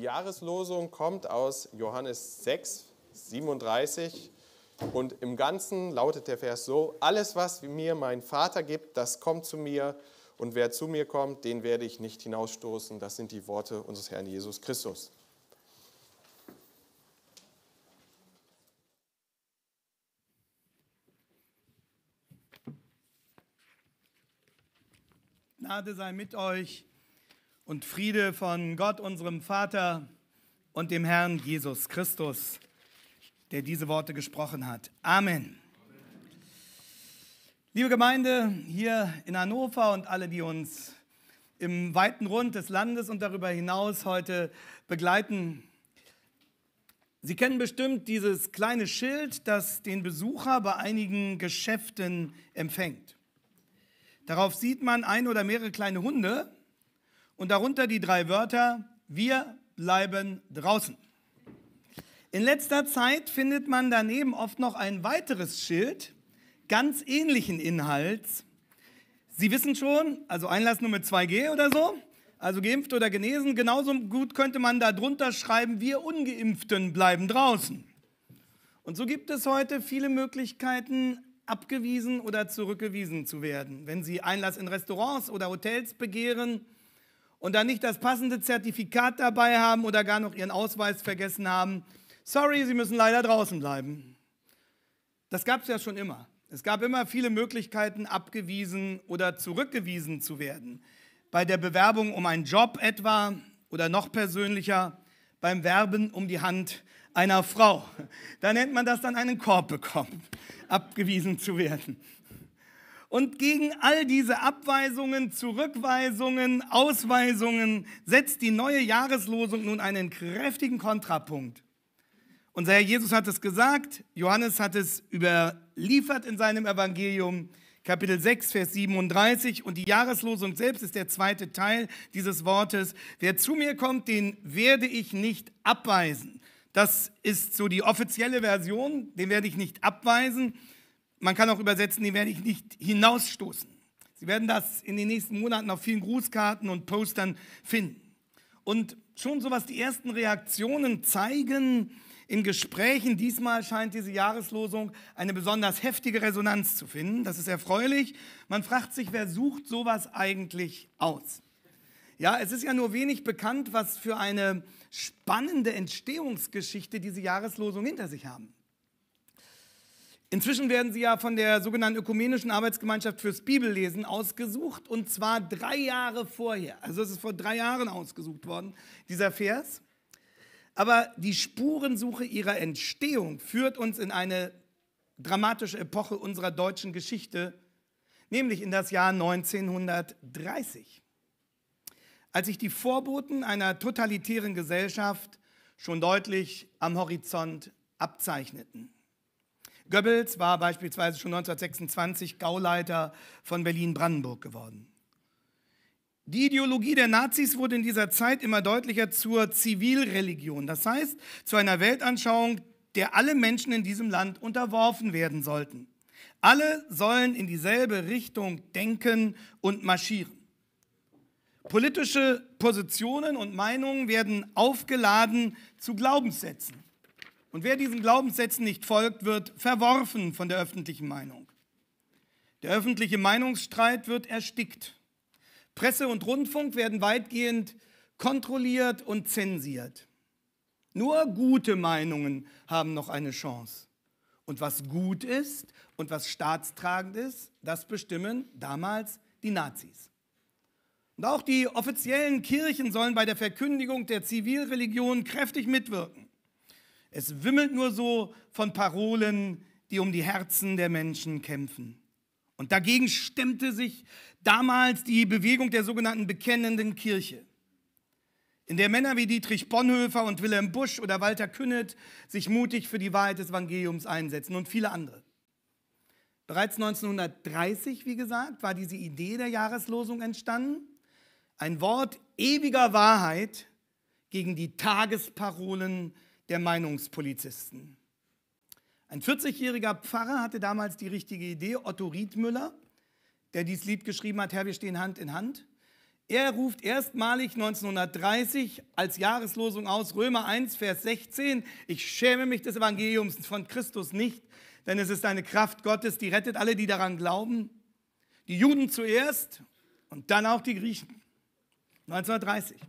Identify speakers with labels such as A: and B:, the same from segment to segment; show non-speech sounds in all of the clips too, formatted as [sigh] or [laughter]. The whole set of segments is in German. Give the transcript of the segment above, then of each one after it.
A: Die Jahreslosung kommt aus Johannes 6, 37 und im Ganzen lautet der Vers so, alles, was mir mein Vater gibt, das kommt zu mir und wer zu mir kommt, den werde ich nicht hinausstoßen. Das sind die Worte unseres Herrn Jesus Christus. Gnade sei mit euch und Friede von Gott, unserem Vater und dem Herrn Jesus Christus, der diese Worte gesprochen hat. Amen. Liebe Gemeinde hier in Hannover und alle, die uns im weiten Rund des Landes und darüber hinaus heute begleiten, Sie kennen bestimmt dieses kleine Schild, das den Besucher bei einigen Geschäften empfängt. Darauf sieht man ein oder mehrere kleine Hunde, und darunter die drei Wörter, wir bleiben draußen. In letzter Zeit findet man daneben oft noch ein weiteres Schild ganz ähnlichen Inhalts. Sie wissen schon, also Einlass nur mit 2G oder so, also geimpft oder genesen, genauso gut könnte man da drunter schreiben, wir ungeimpften bleiben draußen. Und so gibt es heute viele Möglichkeiten, abgewiesen oder zurückgewiesen zu werden, wenn Sie Einlass in Restaurants oder Hotels begehren und dann nicht das passende Zertifikat dabei haben oder gar noch ihren Ausweis vergessen haben. Sorry, Sie müssen leider draußen bleiben. Das gab es ja schon immer. Es gab immer viele Möglichkeiten, abgewiesen oder zurückgewiesen zu werden. Bei der Bewerbung um einen Job etwa oder noch persönlicher, beim Werben um die Hand einer Frau. Da nennt man das dann einen Korb bekommen, abgewiesen zu werden. Und gegen all diese Abweisungen, Zurückweisungen, Ausweisungen setzt die neue Jahreslosung nun einen kräftigen Kontrapunkt. Unser Herr Jesus hat es gesagt, Johannes hat es überliefert in seinem Evangelium, Kapitel 6, Vers 37. Und die Jahreslosung selbst ist der zweite Teil dieses Wortes. Wer zu mir kommt, den werde ich nicht abweisen. Das ist so die offizielle Version, den werde ich nicht abweisen. Man kann auch übersetzen, die werde ich nicht hinausstoßen. Sie werden das in den nächsten Monaten auf vielen Grußkarten und Postern finden. Und schon so was die ersten Reaktionen zeigen, in Gesprächen diesmal scheint diese Jahreslosung eine besonders heftige Resonanz zu finden. Das ist erfreulich. Man fragt sich, wer sucht sowas eigentlich aus? Ja, es ist ja nur wenig bekannt, was für eine spannende Entstehungsgeschichte diese Jahreslosung hinter sich haben. Inzwischen werden sie ja von der sogenannten Ökumenischen Arbeitsgemeinschaft fürs Bibellesen ausgesucht und zwar drei Jahre vorher. Also es ist vor drei Jahren ausgesucht worden, dieser Vers. Aber die Spurensuche ihrer Entstehung führt uns in eine dramatische Epoche unserer deutschen Geschichte, nämlich in das Jahr 1930, als sich die Vorboten einer totalitären Gesellschaft schon deutlich am Horizont abzeichneten. Goebbels war beispielsweise schon 1926 Gauleiter von Berlin-Brandenburg geworden. Die Ideologie der Nazis wurde in dieser Zeit immer deutlicher zur Zivilreligion, das heißt zu einer Weltanschauung, der alle Menschen in diesem Land unterworfen werden sollten. Alle sollen in dieselbe Richtung denken und marschieren. Politische Positionen und Meinungen werden aufgeladen zu Glaubenssätzen. Und wer diesen Glaubenssätzen nicht folgt, wird verworfen von der öffentlichen Meinung. Der öffentliche Meinungsstreit wird erstickt. Presse und Rundfunk werden weitgehend kontrolliert und zensiert. Nur gute Meinungen haben noch eine Chance. Und was gut ist und was staatstragend ist, das bestimmen damals die Nazis. Und auch die offiziellen Kirchen sollen bei der Verkündigung der Zivilreligion kräftig mitwirken. Es wimmelt nur so von Parolen, die um die Herzen der Menschen kämpfen. Und dagegen stemmte sich damals die Bewegung der sogenannten bekennenden Kirche, in der Männer wie Dietrich Bonhoeffer und Wilhelm Busch oder Walter Künnet sich mutig für die Wahrheit des Evangeliums einsetzen und viele andere. Bereits 1930, wie gesagt, war diese Idee der Jahreslosung entstanden. Ein Wort ewiger Wahrheit gegen die Tagesparolen der Meinungspolizisten. Ein 40-jähriger Pfarrer hatte damals die richtige Idee, Otto Riedmüller, der dieses Lied geschrieben hat, Herr, wir stehen Hand in Hand. Er ruft erstmalig 1930 als Jahreslosung aus Römer 1, Vers 16, ich schäme mich des Evangeliums von Christus nicht, denn es ist eine Kraft Gottes, die rettet alle, die daran glauben. Die Juden zuerst und dann auch die Griechen. 1930.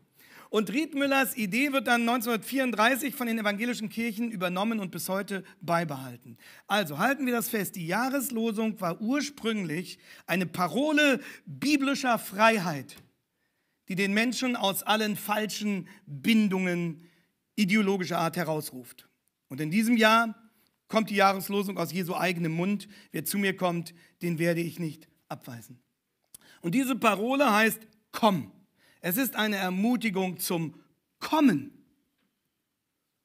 A: Und Riedmüllers Idee wird dann 1934 von den evangelischen Kirchen übernommen und bis heute beibehalten. Also halten wir das fest, die Jahreslosung war ursprünglich eine Parole biblischer Freiheit, die den Menschen aus allen falschen Bindungen ideologischer Art herausruft. Und in diesem Jahr kommt die Jahreslosung aus Jesu eigenem Mund. Wer zu mir kommt, den werde ich nicht abweisen. Und diese Parole heißt, komm. Es ist eine Ermutigung zum Kommen.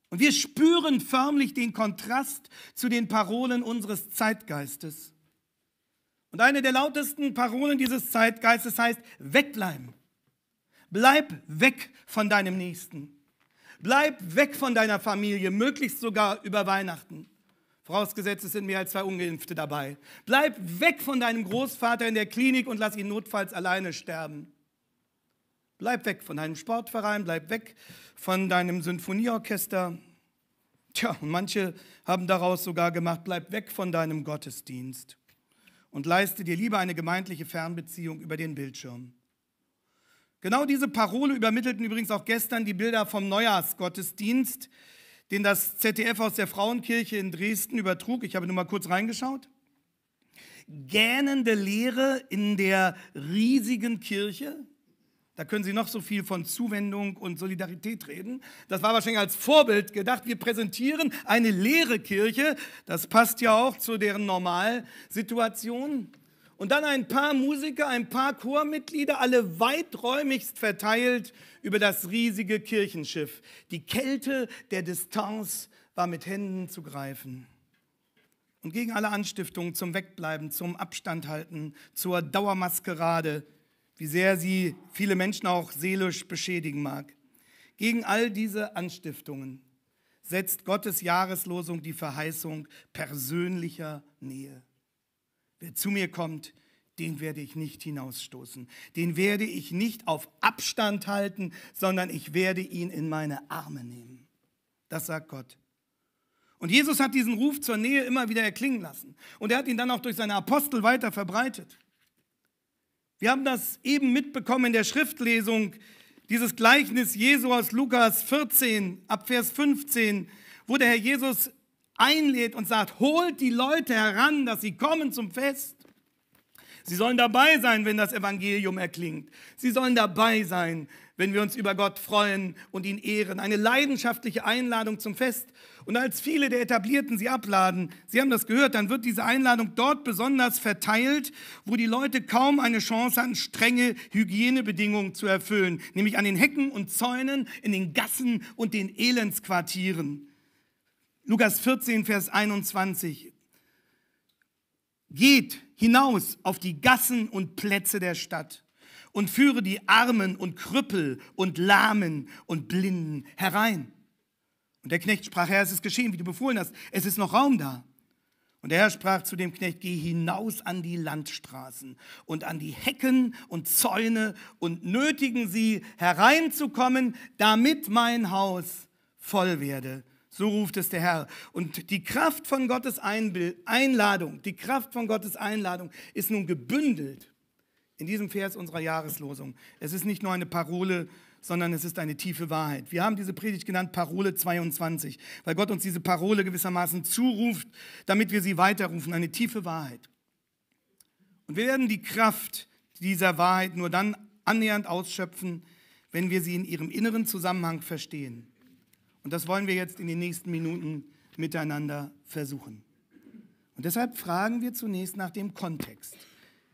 A: Und wir spüren förmlich den Kontrast zu den Parolen unseres Zeitgeistes. Und eine der lautesten Parolen dieses Zeitgeistes heißt, wegbleiben. Bleib weg von deinem Nächsten. Bleib weg von deiner Familie, möglichst sogar über Weihnachten. Vorausgesetzt, es sind mehr als zwei Ungeimpfte dabei. Bleib weg von deinem Großvater in der Klinik und lass ihn notfalls alleine sterben. Bleib weg von deinem Sportverein, bleib weg von deinem Sinfonieorchester. Tja, und manche haben daraus sogar gemacht, bleib weg von deinem Gottesdienst und leiste dir lieber eine gemeindliche Fernbeziehung über den Bildschirm. Genau diese Parole übermittelten übrigens auch gestern die Bilder vom Neujahrsgottesdienst, den das ZDF aus der Frauenkirche in Dresden übertrug. Ich habe nur mal kurz reingeschaut. Gähnende Leere in der riesigen Kirche, da können Sie noch so viel von Zuwendung und Solidarität reden. Das war wahrscheinlich als Vorbild gedacht. Wir präsentieren eine leere Kirche. Das passt ja auch zu deren Normalsituation. Und dann ein paar Musiker, ein paar Chormitglieder, alle weiträumigst verteilt über das riesige Kirchenschiff. Die Kälte der Distanz war mit Händen zu greifen. Und gegen alle Anstiftungen zum Wegbleiben, zum Abstandhalten, zur Dauermaskerade wie sehr sie viele Menschen auch seelisch beschädigen mag. Gegen all diese Anstiftungen setzt Gottes Jahreslosung die Verheißung persönlicher Nähe. Wer zu mir kommt, den werde ich nicht hinausstoßen. Den werde ich nicht auf Abstand halten, sondern ich werde ihn in meine Arme nehmen. Das sagt Gott. Und Jesus hat diesen Ruf zur Nähe immer wieder erklingen lassen. Und er hat ihn dann auch durch seine Apostel weiter verbreitet. Wir haben das eben mitbekommen in der Schriftlesung, dieses Gleichnis Jesu aus Lukas 14 ab Vers 15, wo der Herr Jesus einlädt und sagt, holt die Leute heran, dass sie kommen zum Fest. Sie sollen dabei sein, wenn das Evangelium erklingt. Sie sollen dabei sein, wenn wir uns über Gott freuen und ihn ehren. Eine leidenschaftliche Einladung zum Fest. Und als viele der Etablierten sie abladen, Sie haben das gehört, dann wird diese Einladung dort besonders verteilt, wo die Leute kaum eine Chance haben, strenge Hygienebedingungen zu erfüllen, nämlich an den Hecken und Zäunen, in den Gassen und den Elendsquartieren. Lukas 14, Vers 21. Geht hinaus auf die Gassen und Plätze der Stadt und führe die Armen und Krüppel und Lahmen und Blinden herein. Und der Knecht sprach, Herr, es ist geschehen, wie du befohlen hast, es ist noch Raum da. Und der Herr sprach zu dem Knecht, geh hinaus an die Landstraßen und an die Hecken und Zäune und nötigen sie hereinzukommen, damit mein Haus voll werde so ruft es der Herr. Und die Kraft von Gottes Einladung, die Kraft von Gottes Einladung ist nun gebündelt in diesem Vers unserer Jahreslosung. Es ist nicht nur eine Parole, sondern es ist eine tiefe Wahrheit. Wir haben diese Predigt genannt Parole 22, weil Gott uns diese Parole gewissermaßen zuruft, damit wir sie weiterrufen, eine tiefe Wahrheit. Und wir werden die Kraft dieser Wahrheit nur dann annähernd ausschöpfen, wenn wir sie in ihrem inneren Zusammenhang verstehen. Und das wollen wir jetzt in den nächsten Minuten miteinander versuchen. Und deshalb fragen wir zunächst nach dem Kontext.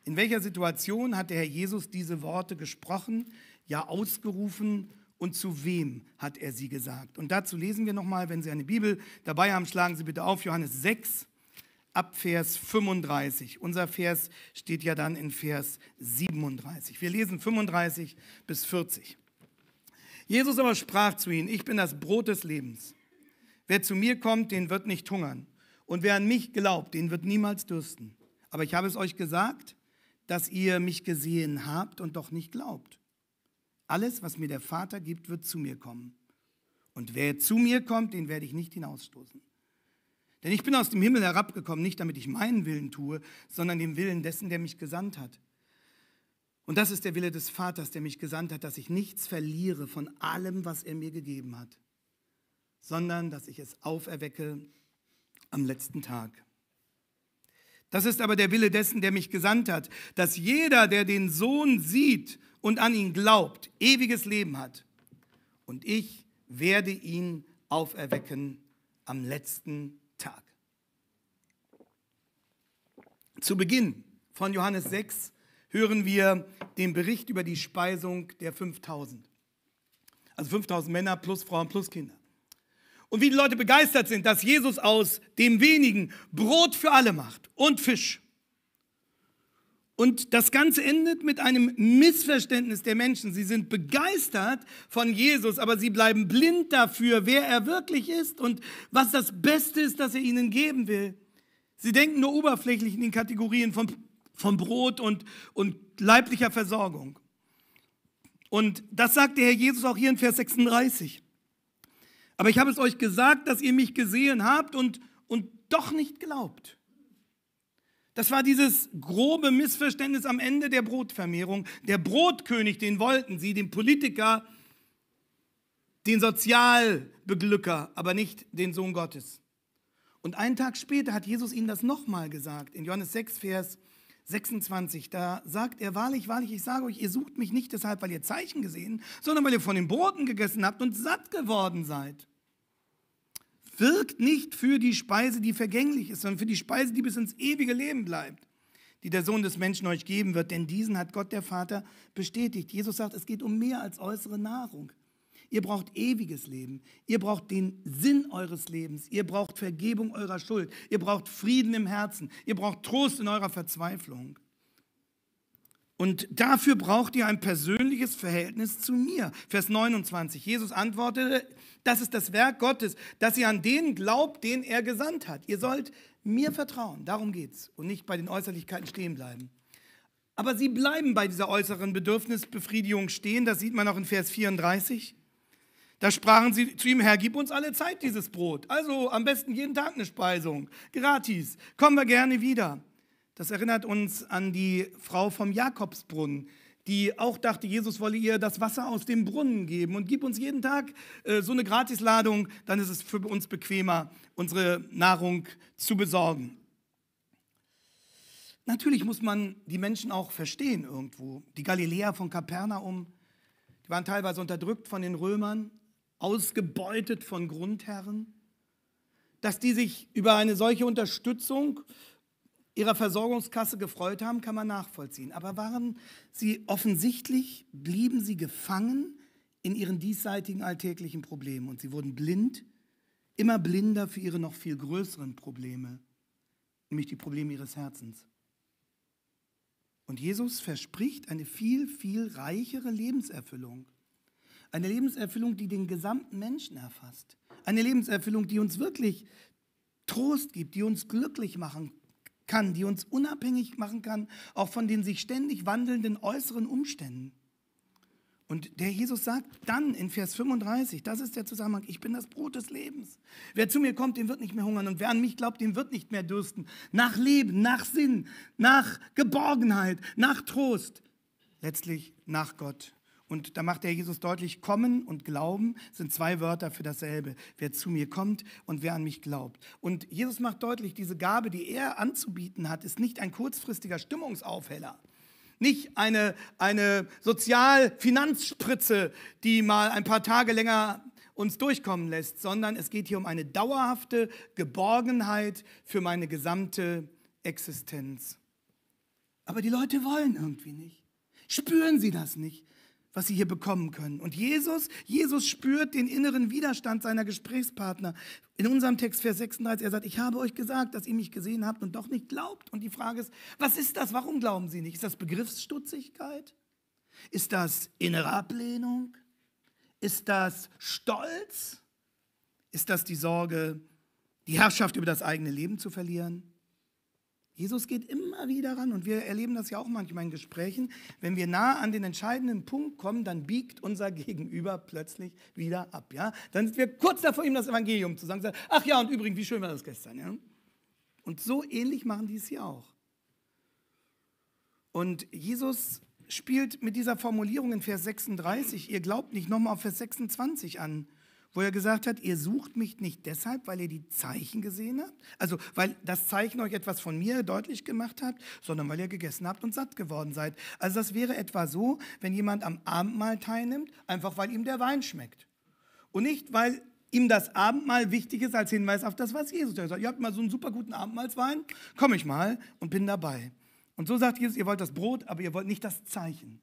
A: In welcher Situation hat der Herr Jesus diese Worte gesprochen, ja ausgerufen und zu wem hat er sie gesagt? Und dazu lesen wir nochmal, wenn Sie eine Bibel dabei haben, schlagen Sie bitte auf Johannes 6 ab Vers 35. Unser Vers steht ja dann in Vers 37. Wir lesen 35 bis 40. Jesus aber sprach zu ihnen, ich bin das Brot des Lebens. Wer zu mir kommt, den wird nicht hungern. Und wer an mich glaubt, den wird niemals dürsten. Aber ich habe es euch gesagt, dass ihr mich gesehen habt und doch nicht glaubt. Alles, was mir der Vater gibt, wird zu mir kommen. Und wer zu mir kommt, den werde ich nicht hinausstoßen. Denn ich bin aus dem Himmel herabgekommen, nicht damit ich meinen Willen tue, sondern dem Willen dessen, der mich gesandt hat. Und das ist der Wille des Vaters, der mich gesandt hat, dass ich nichts verliere von allem, was er mir gegeben hat, sondern dass ich es auferwecke am letzten Tag. Das ist aber der Wille dessen, der mich gesandt hat, dass jeder, der den Sohn sieht und an ihn glaubt, ewiges Leben hat. Und ich werde ihn auferwecken am letzten Tag. Zu Beginn von Johannes 6 hören wir den Bericht über die Speisung der 5000. Also 5000 Männer plus Frauen plus Kinder. Und wie die Leute begeistert sind, dass Jesus aus dem wenigen Brot für alle macht und Fisch. Und das Ganze endet mit einem Missverständnis der Menschen. Sie sind begeistert von Jesus, aber sie bleiben blind dafür, wer er wirklich ist und was das Beste ist, das er ihnen geben will. Sie denken nur oberflächlich in den Kategorien von von Brot und, und leiblicher Versorgung. Und das sagt der Herr Jesus auch hier in Vers 36. Aber ich habe es euch gesagt, dass ihr mich gesehen habt und, und doch nicht glaubt. Das war dieses grobe Missverständnis am Ende der Brotvermehrung. Der Brotkönig, den wollten sie, den Politiker, den Sozialbeglücker, aber nicht den Sohn Gottes. Und einen Tag später hat Jesus ihnen das nochmal gesagt, in Johannes 6, Vers 36. 26, da sagt er, wahrlich, wahrlich, ich sage euch, ihr sucht mich nicht deshalb, weil ihr Zeichen gesehen, sondern weil ihr von den Broten gegessen habt und satt geworden seid. Wirkt nicht für die Speise, die vergänglich ist, sondern für die Speise, die bis ins ewige Leben bleibt, die der Sohn des Menschen euch geben wird, denn diesen hat Gott der Vater bestätigt. Jesus sagt, es geht um mehr als äußere Nahrung. Ihr braucht ewiges Leben. Ihr braucht den Sinn eures Lebens. Ihr braucht Vergebung eurer Schuld. Ihr braucht Frieden im Herzen. Ihr braucht Trost in eurer Verzweiflung. Und dafür braucht ihr ein persönliches Verhältnis zu mir. Vers 29. Jesus antwortete, das ist das Werk Gottes, dass ihr an den glaubt, den er gesandt hat. Ihr sollt mir vertrauen. Darum geht's. Und nicht bei den Äußerlichkeiten stehen bleiben. Aber sie bleiben bei dieser äußeren Bedürfnisbefriedigung stehen. Das sieht man auch in Vers 34. Da sprachen sie zu ihm, Herr, gib uns alle Zeit dieses Brot. Also am besten jeden Tag eine Speisung, gratis. Kommen wir gerne wieder. Das erinnert uns an die Frau vom Jakobsbrunnen, die auch dachte, Jesus wolle ihr das Wasser aus dem Brunnen geben und gib uns jeden Tag äh, so eine Gratisladung, dann ist es für uns bequemer, unsere Nahrung zu besorgen. Natürlich muss man die Menschen auch verstehen irgendwo. Die Galiläer von Kapernaum, die waren teilweise unterdrückt von den Römern ausgebeutet von Grundherren, dass die sich über eine solche Unterstützung ihrer Versorgungskasse gefreut haben, kann man nachvollziehen. Aber waren sie offensichtlich, blieben sie gefangen in ihren diesseitigen alltäglichen Problemen und sie wurden blind, immer blinder für ihre noch viel größeren Probleme, nämlich die Probleme ihres Herzens. Und Jesus verspricht eine viel, viel reichere Lebenserfüllung. Eine Lebenserfüllung, die den gesamten Menschen erfasst. Eine Lebenserfüllung, die uns wirklich Trost gibt, die uns glücklich machen kann, die uns unabhängig machen kann, auch von den sich ständig wandelnden äußeren Umständen. Und der Jesus sagt dann in Vers 35, das ist der Zusammenhang, ich bin das Brot des Lebens. Wer zu mir kommt, dem wird nicht mehr hungern und wer an mich glaubt, dem wird nicht mehr dürsten. Nach Leben, nach Sinn, nach Geborgenheit, nach Trost, letztlich nach Gott. Und da macht der Jesus deutlich, kommen und glauben sind zwei Wörter für dasselbe. Wer zu mir kommt und wer an mich glaubt. Und Jesus macht deutlich, diese Gabe, die er anzubieten hat, ist nicht ein kurzfristiger Stimmungsaufheller nicht eine, eine Sozialfinanzspritze, die mal ein paar Tage länger uns durchkommen lässt, sondern es geht hier um eine dauerhafte Geborgenheit für meine gesamte Existenz. Aber die Leute wollen irgendwie nicht. Spüren sie das nicht? was sie hier bekommen können. Und Jesus, Jesus spürt den inneren Widerstand seiner Gesprächspartner. In unserem Text Vers 36, er sagt, ich habe euch gesagt, dass ihr mich gesehen habt und doch nicht glaubt. Und die Frage ist, was ist das? Warum glauben sie nicht? Ist das Begriffsstutzigkeit? Ist das innere Ablehnung? Ist das Stolz? Ist das die Sorge, die Herrschaft über das eigene Leben zu verlieren? Jesus geht immer wieder ran und wir erleben das ja auch manchmal in Gesprächen. Wenn wir nah an den entscheidenden Punkt kommen, dann biegt unser Gegenüber plötzlich wieder ab. Ja? Dann sind wir kurz davor, ihm das Evangelium zu sagen. Ach ja, und übrigens, wie schön war das gestern. Ja? Und so ähnlich machen die es hier auch. Und Jesus spielt mit dieser Formulierung in Vers 36, ihr glaubt nicht, nochmal auf Vers 26 an wo er gesagt hat, ihr sucht mich nicht deshalb, weil ihr die Zeichen gesehen habt, also weil das Zeichen euch etwas von mir deutlich gemacht habt, sondern weil ihr gegessen habt und satt geworden seid. Also das wäre etwa so, wenn jemand am Abendmahl teilnimmt, einfach weil ihm der Wein schmeckt. Und nicht, weil ihm das Abendmahl wichtig ist als Hinweis auf das, was Jesus sagt. Ihr habt mal so einen super guten Abendmahlswein, komme ich mal und bin dabei. Und so sagt Jesus, ihr wollt das Brot, aber ihr wollt nicht das Zeichen.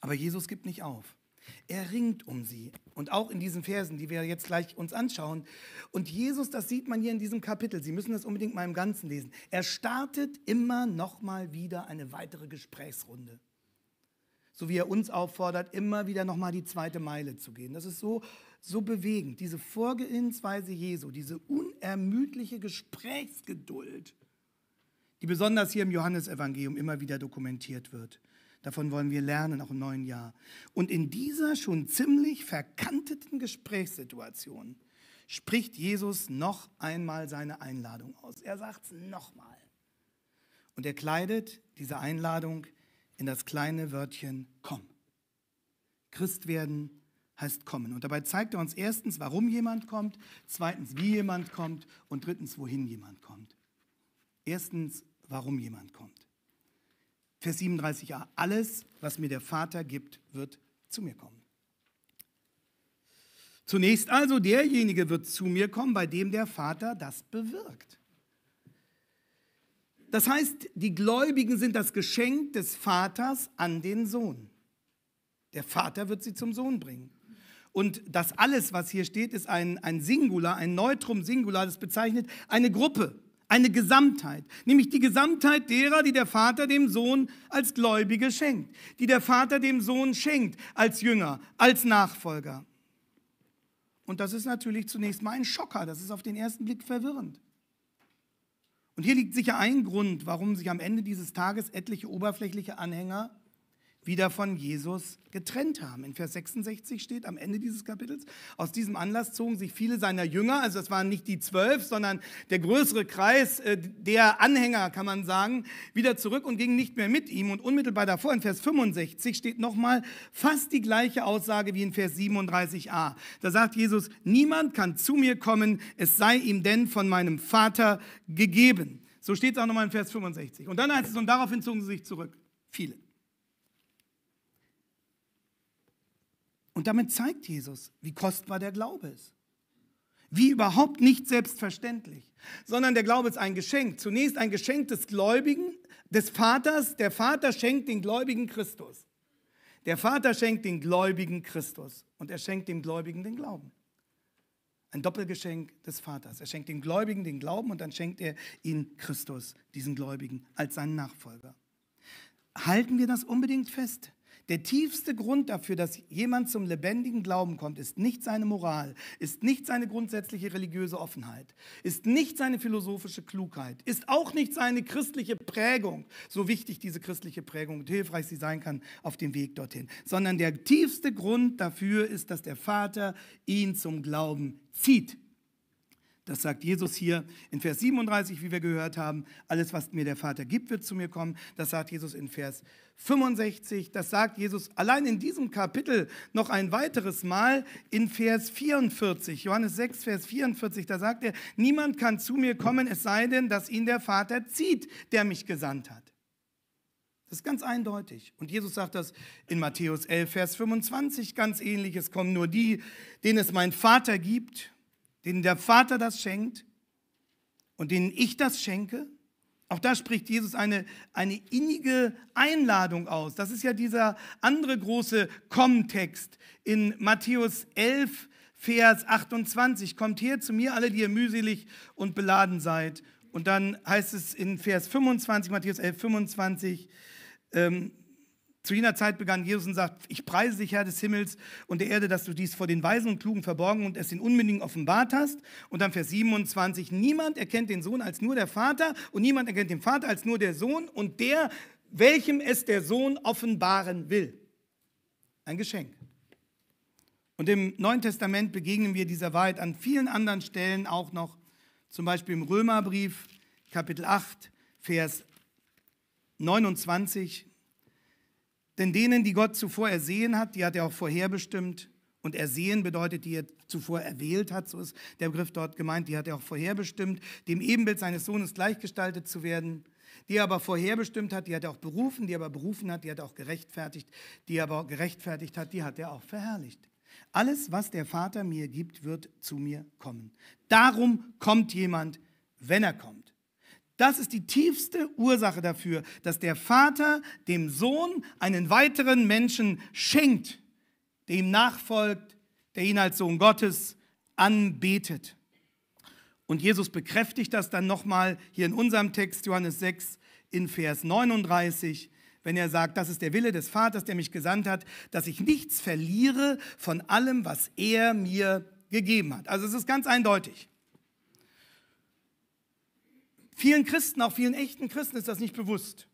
A: Aber Jesus gibt nicht auf. Er ringt um sie. Und auch in diesen Versen, die wir jetzt gleich uns anschauen. Und Jesus, das sieht man hier in diesem Kapitel. Sie müssen das unbedingt mal im Ganzen lesen. Er startet immer noch mal wieder eine weitere Gesprächsrunde. So wie er uns auffordert, immer wieder noch mal die zweite Meile zu gehen. Das ist so, so bewegend. Diese Vorgehensweise Jesu, diese unermüdliche Gesprächsgeduld, die besonders hier im Johannesevangelium immer wieder dokumentiert wird. Davon wollen wir lernen, auch im neuen Jahr. Und in dieser schon ziemlich verkanteten Gesprächssituation spricht Jesus noch einmal seine Einladung aus. Er sagt es nochmal. Und er kleidet diese Einladung in das kleine Wörtchen komm. Christ werden heißt kommen. Und dabei zeigt er uns erstens, warum jemand kommt, zweitens, wie jemand kommt und drittens, wohin jemand kommt. Erstens, warum jemand kommt. Vers 37a, alles, was mir der Vater gibt, wird zu mir kommen. Zunächst also, derjenige wird zu mir kommen, bei dem der Vater das bewirkt. Das heißt, die Gläubigen sind das Geschenk des Vaters an den Sohn. Der Vater wird sie zum Sohn bringen. Und das alles, was hier steht, ist ein, ein Singular, ein Neutrum Singular, das bezeichnet eine Gruppe eine Gesamtheit, nämlich die Gesamtheit derer, die der Vater dem Sohn als Gläubige schenkt, die der Vater dem Sohn schenkt als Jünger, als Nachfolger. Und das ist natürlich zunächst mal ein Schocker, das ist auf den ersten Blick verwirrend. Und hier liegt sicher ein Grund, warum sich am Ende dieses Tages etliche oberflächliche Anhänger wieder von Jesus getrennt haben. In Vers 66 steht am Ende dieses Kapitels, aus diesem Anlass zogen sich viele seiner Jünger, also das waren nicht die zwölf, sondern der größere Kreis äh, der Anhänger, kann man sagen, wieder zurück und gingen nicht mehr mit ihm. Und unmittelbar davor, in Vers 65, steht nochmal fast die gleiche Aussage wie in Vers 37a. Da sagt Jesus, niemand kann zu mir kommen, es sei ihm denn von meinem Vater gegeben. So steht es auch nochmal in Vers 65. Und dann heißt es, und daraufhin zogen sie sich zurück. Viele. Und damit zeigt Jesus, wie kostbar der Glaube ist. Wie überhaupt nicht selbstverständlich, sondern der Glaube ist ein Geschenk. Zunächst ein Geschenk des Gläubigen, des Vaters. Der Vater schenkt den Gläubigen Christus. Der Vater schenkt den Gläubigen Christus und er schenkt dem Gläubigen den Glauben. Ein Doppelgeschenk des Vaters. Er schenkt dem Gläubigen den Glauben und dann schenkt er ihn Christus, diesen Gläubigen, als seinen Nachfolger. Halten wir das unbedingt fest. Der tiefste Grund dafür, dass jemand zum lebendigen Glauben kommt, ist nicht seine Moral, ist nicht seine grundsätzliche religiöse Offenheit, ist nicht seine philosophische Klugheit, ist auch nicht seine christliche Prägung, so wichtig diese christliche Prägung und hilfreich sie sein kann auf dem Weg dorthin, sondern der tiefste Grund dafür ist, dass der Vater ihn zum Glauben zieht. Das sagt Jesus hier in Vers 37, wie wir gehört haben. Alles, was mir der Vater gibt, wird zu mir kommen. Das sagt Jesus in Vers 65. Das sagt Jesus allein in diesem Kapitel noch ein weiteres Mal in Vers 44. Johannes 6, Vers 44. Da sagt er, niemand kann zu mir kommen, es sei denn, dass ihn der Vater zieht, der mich gesandt hat. Das ist ganz eindeutig. Und Jesus sagt das in Matthäus 11, Vers 25 ganz ähnlich. Es Kommen nur die, denen es mein Vater gibt denen der Vater das schenkt und denen ich das schenke? Auch da spricht Jesus eine, eine innige Einladung aus. Das ist ja dieser andere große Kontext in Matthäus 11, Vers 28. Kommt her zu mir, alle, die ihr mühselig und beladen seid. Und dann heißt es in Vers 25, Matthäus 11, 25, ähm, zu jener Zeit begann Jesus und sagt, ich preise dich, Herr des Himmels und der Erde, dass du dies vor den Weisen und Klugen verborgen und es den Unmündigen offenbart hast. Und dann Vers 27, niemand erkennt den Sohn als nur der Vater und niemand erkennt den Vater als nur der Sohn und der, welchem es der Sohn offenbaren will. Ein Geschenk. Und im Neuen Testament begegnen wir dieser Wahrheit an vielen anderen Stellen auch noch, zum Beispiel im Römerbrief, Kapitel 8, Vers 29. Denn denen, die Gott zuvor ersehen hat, die hat er auch vorherbestimmt. Und ersehen bedeutet, die er zuvor erwählt hat, so ist der Begriff dort gemeint, die hat er auch vorherbestimmt, dem Ebenbild seines Sohnes gleichgestaltet zu werden. Die er aber vorherbestimmt hat, die hat er auch berufen, die er aber berufen hat, die hat er auch gerechtfertigt, die er aber gerechtfertigt hat, die hat er auch verherrlicht. Alles, was der Vater mir gibt, wird zu mir kommen. Darum kommt jemand, wenn er kommt. Das ist die tiefste Ursache dafür, dass der Vater dem Sohn einen weiteren Menschen schenkt, der ihm nachfolgt, der ihn als Sohn Gottes anbetet. Und Jesus bekräftigt das dann nochmal hier in unserem Text, Johannes 6, in Vers 39 wenn er sagt, das ist der Wille des Vaters, der mich gesandt hat, dass ich nichts verliere von allem, was er mir gegeben hat. Also es ist ganz eindeutig. Vielen Christen, auch vielen echten Christen ist das nicht bewusst.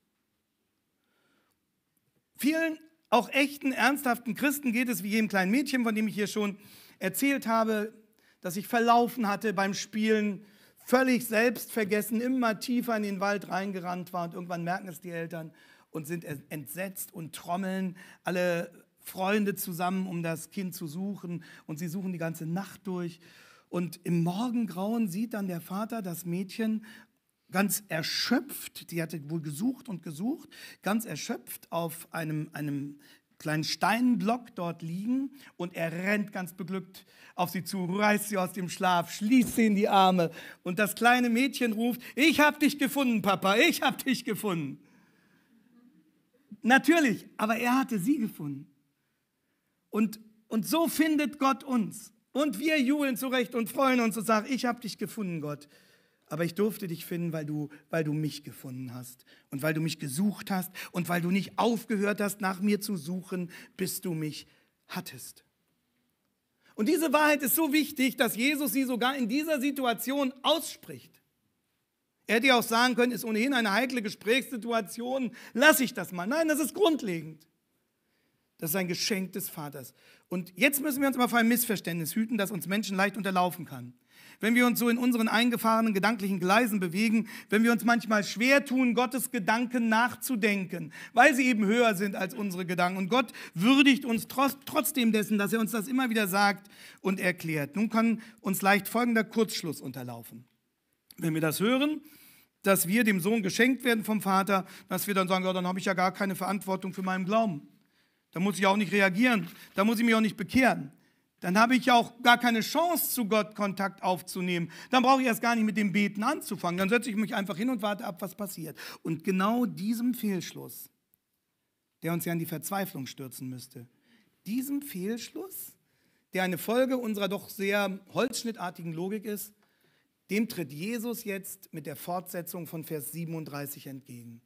A: Vielen auch echten, ernsthaften Christen geht es wie jedem kleinen Mädchen, von dem ich hier schon erzählt habe, dass ich verlaufen hatte beim Spielen, völlig selbst vergessen, immer tiefer in den Wald reingerannt war und irgendwann merken es die Eltern und sind entsetzt und trommeln alle Freunde zusammen, um das Kind zu suchen und sie suchen die ganze Nacht durch. Und im Morgengrauen sieht dann der Vater das Mädchen ganz erschöpft, die hatte wohl gesucht und gesucht, ganz erschöpft auf einem, einem kleinen Steinblock dort liegen und er rennt ganz beglückt auf sie zu, reißt sie aus dem Schlaf, schließt sie in die Arme und das kleine Mädchen ruft, ich hab dich gefunden, Papa, ich hab dich gefunden. Natürlich, aber er hatte sie gefunden. Und, und so findet Gott uns. Und wir jubeln zurecht und freuen uns und sagen, ich hab dich gefunden, Gott aber ich durfte dich finden, weil du, weil du mich gefunden hast und weil du mich gesucht hast und weil du nicht aufgehört hast, nach mir zu suchen, bis du mich hattest. Und diese Wahrheit ist so wichtig, dass Jesus sie sogar in dieser Situation ausspricht. Er hätte ja auch sagen können, ist ohnehin eine heikle Gesprächssituation, lasse ich das mal. Nein, das ist grundlegend. Das ist ein Geschenk des Vaters. Und jetzt müssen wir uns mal vor einem Missverständnis hüten, das uns Menschen leicht unterlaufen kann wenn wir uns so in unseren eingefahrenen gedanklichen Gleisen bewegen, wenn wir uns manchmal schwer tun, Gottes Gedanken nachzudenken, weil sie eben höher sind als unsere Gedanken. Und Gott würdigt uns trotzdem dessen, dass er uns das immer wieder sagt und erklärt. Nun kann uns leicht folgender Kurzschluss unterlaufen. Wenn wir das hören, dass wir dem Sohn geschenkt werden vom Vater, dass wir dann sagen, ja, dann habe ich ja gar keine Verantwortung für meinen Glauben. Da muss ich auch nicht reagieren, da muss ich mich auch nicht bekehren dann habe ich auch gar keine Chance, zu Gott Kontakt aufzunehmen. Dann brauche ich erst gar nicht mit dem Beten anzufangen. Dann setze ich mich einfach hin und warte ab, was passiert. Und genau diesem Fehlschluss, der uns ja in die Verzweiflung stürzen müsste, diesem Fehlschluss, der eine Folge unserer doch sehr holzschnittartigen Logik ist, dem tritt Jesus jetzt mit der Fortsetzung von Vers 37 entgegen.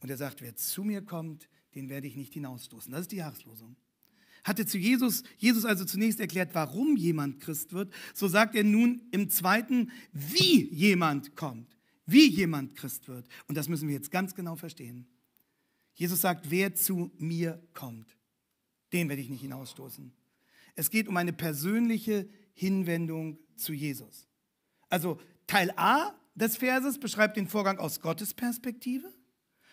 A: Und er sagt, wer zu mir kommt, den werde ich nicht hinausstoßen. Das ist die Jahreslosung. Hatte zu Jesus, Jesus also zunächst erklärt, warum jemand Christ wird, so sagt er nun im zweiten, wie jemand kommt, wie jemand Christ wird. Und das müssen wir jetzt ganz genau verstehen. Jesus sagt, wer zu mir kommt, den werde ich nicht hinausstoßen. Es geht um eine persönliche Hinwendung zu Jesus. Also Teil A des Verses beschreibt den Vorgang aus Gottes Perspektive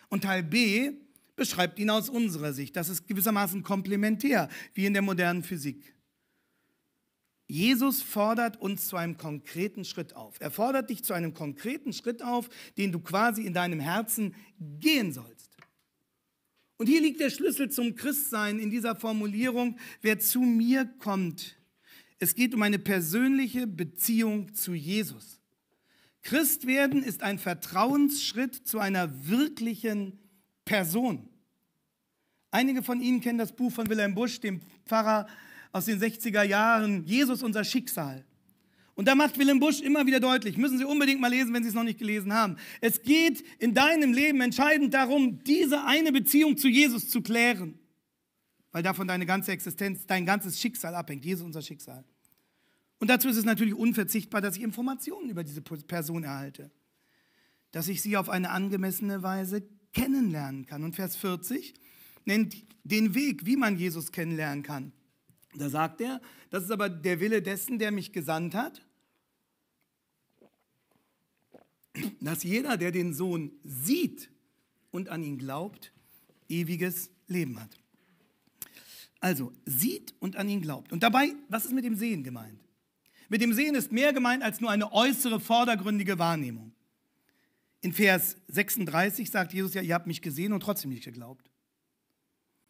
A: und Teil B beschreibt ihn aus unserer Sicht. Das ist gewissermaßen komplementär, wie in der modernen Physik. Jesus fordert uns zu einem konkreten Schritt auf. Er fordert dich zu einem konkreten Schritt auf, den du quasi in deinem Herzen gehen sollst. Und hier liegt der Schlüssel zum Christsein in dieser Formulierung, wer zu mir kommt. Es geht um eine persönliche Beziehung zu Jesus. Christwerden ist ein Vertrauensschritt zu einer wirklichen Person. Einige von Ihnen kennen das Buch von Wilhelm Busch, dem Pfarrer aus den 60er Jahren, Jesus unser Schicksal. Und da macht Wilhelm Busch immer wieder deutlich, müssen Sie unbedingt mal lesen, wenn Sie es noch nicht gelesen haben. Es geht in deinem Leben entscheidend darum, diese eine Beziehung zu Jesus zu klären, weil davon deine ganze Existenz, dein ganzes Schicksal abhängt, Jesus unser Schicksal. Und dazu ist es natürlich unverzichtbar, dass ich Informationen über diese Person erhalte, dass ich sie auf eine angemessene Weise kennenlernen kann. Und Vers 40 nennt den Weg, wie man Jesus kennenlernen kann. Da sagt er, das ist aber der Wille dessen, der mich gesandt hat, dass jeder, der den Sohn sieht und an ihn glaubt, ewiges Leben hat. Also sieht und an ihn glaubt. Und dabei, was ist mit dem Sehen gemeint? Mit dem Sehen ist mehr gemeint als nur eine äußere, vordergründige Wahrnehmung. In Vers 36 sagt Jesus ja, ihr habt mich gesehen und trotzdem nicht geglaubt.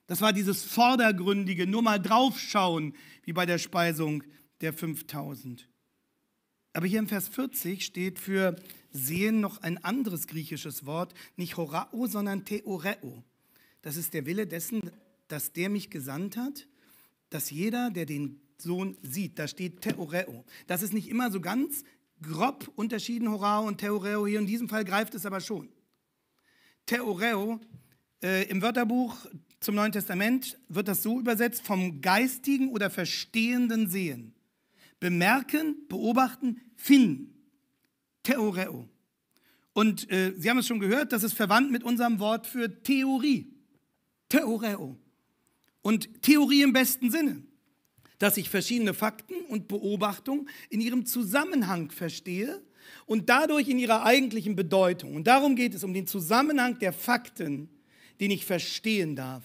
A: Das war dieses vordergründige, nur mal draufschauen, wie bei der Speisung der 5000. Aber hier im Vers 40 steht für sehen noch ein anderes griechisches Wort, nicht horao, sondern theoreo. Das ist der Wille dessen, dass der mich gesandt hat, dass jeder, der den Sohn sieht, da steht theoreo. Das ist nicht immer so ganz grob unterschieden Horao und Theoreo. Hier in diesem Fall greift es aber schon. Theoreo äh, im Wörterbuch zum Neuen Testament wird das so übersetzt, vom geistigen oder verstehenden Sehen. Bemerken, beobachten, finden. Theoreo. Und äh, Sie haben es schon gehört, das ist verwandt mit unserem Wort für Theorie. Theoreo. Und Theorie im besten Sinne dass ich verschiedene Fakten und Beobachtungen in ihrem Zusammenhang verstehe und dadurch in ihrer eigentlichen Bedeutung. Und darum geht es um den Zusammenhang der Fakten, den ich verstehen darf,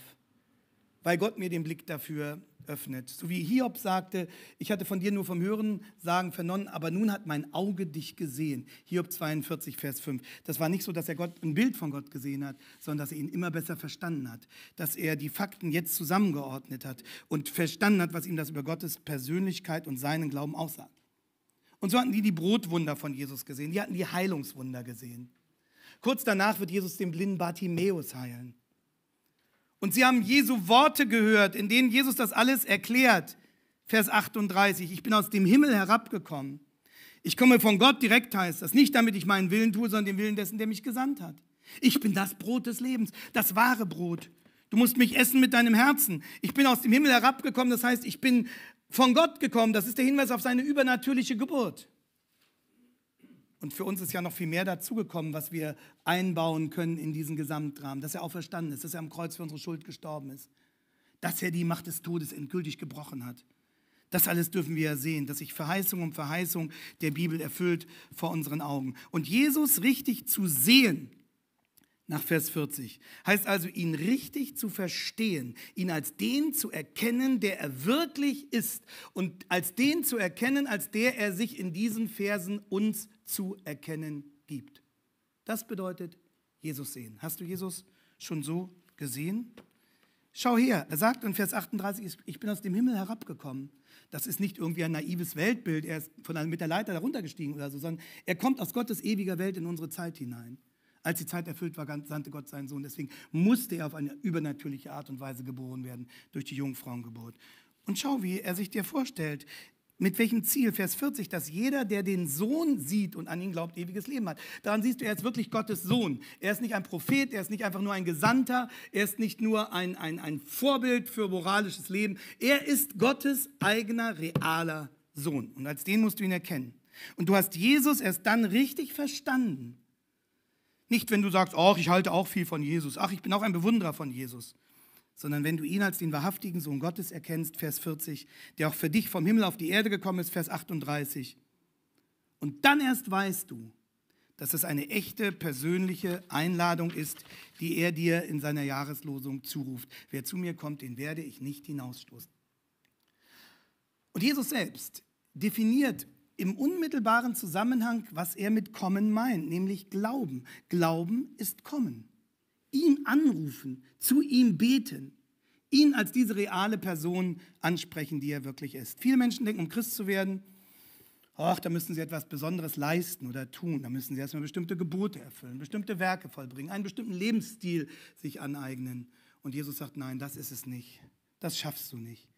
A: weil Gott mir den Blick dafür öffnet. So wie Hiob sagte, ich hatte von dir nur vom Hören sagen vernommen, aber nun hat mein Auge dich gesehen. Hiob 42, Vers 5. Das war nicht so, dass er Gott ein Bild von Gott gesehen hat, sondern dass er ihn immer besser verstanden hat, dass er die Fakten jetzt zusammengeordnet hat und verstanden hat, was ihm das über Gottes Persönlichkeit und seinen Glauben aussagt. Und so hatten die die Brotwunder von Jesus gesehen, die hatten die Heilungswunder gesehen. Kurz danach wird Jesus den blinden Bartimäus heilen. Und sie haben Jesu Worte gehört, in denen Jesus das alles erklärt. Vers 38, ich bin aus dem Himmel herabgekommen. Ich komme von Gott direkt, heißt das. Nicht damit ich meinen Willen tue, sondern den Willen dessen, der mich gesandt hat. Ich bin das Brot des Lebens, das wahre Brot. Du musst mich essen mit deinem Herzen. Ich bin aus dem Himmel herabgekommen, das heißt, ich bin von Gott gekommen. Das ist der Hinweis auf seine übernatürliche Geburt. Und für uns ist ja noch viel mehr dazugekommen, was wir einbauen können in diesen Gesamtrahmen. Dass er auch verstanden ist, dass er am Kreuz für unsere Schuld gestorben ist. Dass er die Macht des Todes endgültig gebrochen hat. Das alles dürfen wir ja sehen, dass sich Verheißung um Verheißung der Bibel erfüllt vor unseren Augen. Und Jesus richtig zu sehen, nach Vers 40, heißt also, ihn richtig zu verstehen, ihn als den zu erkennen, der er wirklich ist und als den zu erkennen, als der er sich in diesen Versen uns zu erkennen gibt. Das bedeutet Jesus sehen. Hast du Jesus schon so gesehen? Schau her, er sagt in Vers 38, ich bin aus dem Himmel herabgekommen. Das ist nicht irgendwie ein naives Weltbild, er ist von, mit der Leiter darunter gestiegen oder so, sondern er kommt aus Gottes ewiger Welt in unsere Zeit hinein. Als die Zeit erfüllt war, sandte Gott seinen Sohn. Deswegen musste er auf eine übernatürliche Art und Weise geboren werden, durch die Jungfrauengeburt. Und schau, wie er sich dir vorstellt. Mit welchem Ziel? Vers 40, dass jeder, der den Sohn sieht und an ihn glaubt, ewiges Leben hat. Daran siehst du, er ist wirklich Gottes Sohn. Er ist nicht ein Prophet, er ist nicht einfach nur ein Gesandter, er ist nicht nur ein, ein, ein Vorbild für moralisches Leben. Er ist Gottes eigener, realer Sohn. Und als den musst du ihn erkennen. Und du hast Jesus erst dann richtig verstanden. Nicht, wenn du sagst, ach, ich halte auch viel von Jesus, ach, ich bin auch ein Bewunderer von Jesus, sondern wenn du ihn als den wahrhaftigen Sohn Gottes erkennst, Vers 40, der auch für dich vom Himmel auf die Erde gekommen ist, Vers 38. Und dann erst weißt du, dass es eine echte persönliche Einladung ist, die er dir in seiner Jahreslosung zuruft. Wer zu mir kommt, den werde ich nicht hinausstoßen. Und Jesus selbst definiert im unmittelbaren Zusammenhang, was er mit kommen meint, nämlich Glauben. Glauben ist kommen ihn anrufen, zu ihm beten, ihn als diese reale Person ansprechen, die er wirklich ist. Viele Menschen denken, um Christ zu werden, ach, da müssen sie etwas Besonderes leisten oder tun. Da müssen sie erstmal bestimmte Gebote erfüllen, bestimmte Werke vollbringen, einen bestimmten Lebensstil sich aneignen. Und Jesus sagt, nein, das ist es nicht. Das schaffst du nicht.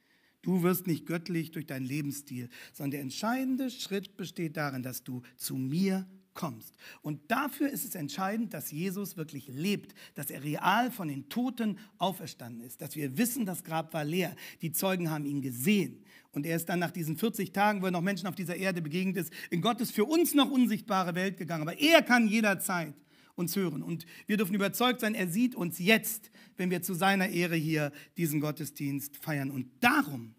A: Du wirst nicht göttlich durch deinen Lebensstil, sondern der entscheidende Schritt besteht darin, dass du zu mir kommst. Und dafür ist es entscheidend, dass Jesus wirklich lebt, dass er real von den Toten auferstanden ist, dass wir wissen, das Grab war leer. Die Zeugen haben ihn gesehen. Und er ist dann nach diesen 40 Tagen, wo er noch Menschen auf dieser Erde begegnet ist, in Gottes für uns noch unsichtbare Welt gegangen. Aber er kann jederzeit uns hören. Und wir dürfen überzeugt sein, er sieht uns jetzt, wenn wir zu seiner Ehre hier diesen Gottesdienst feiern. Und darum,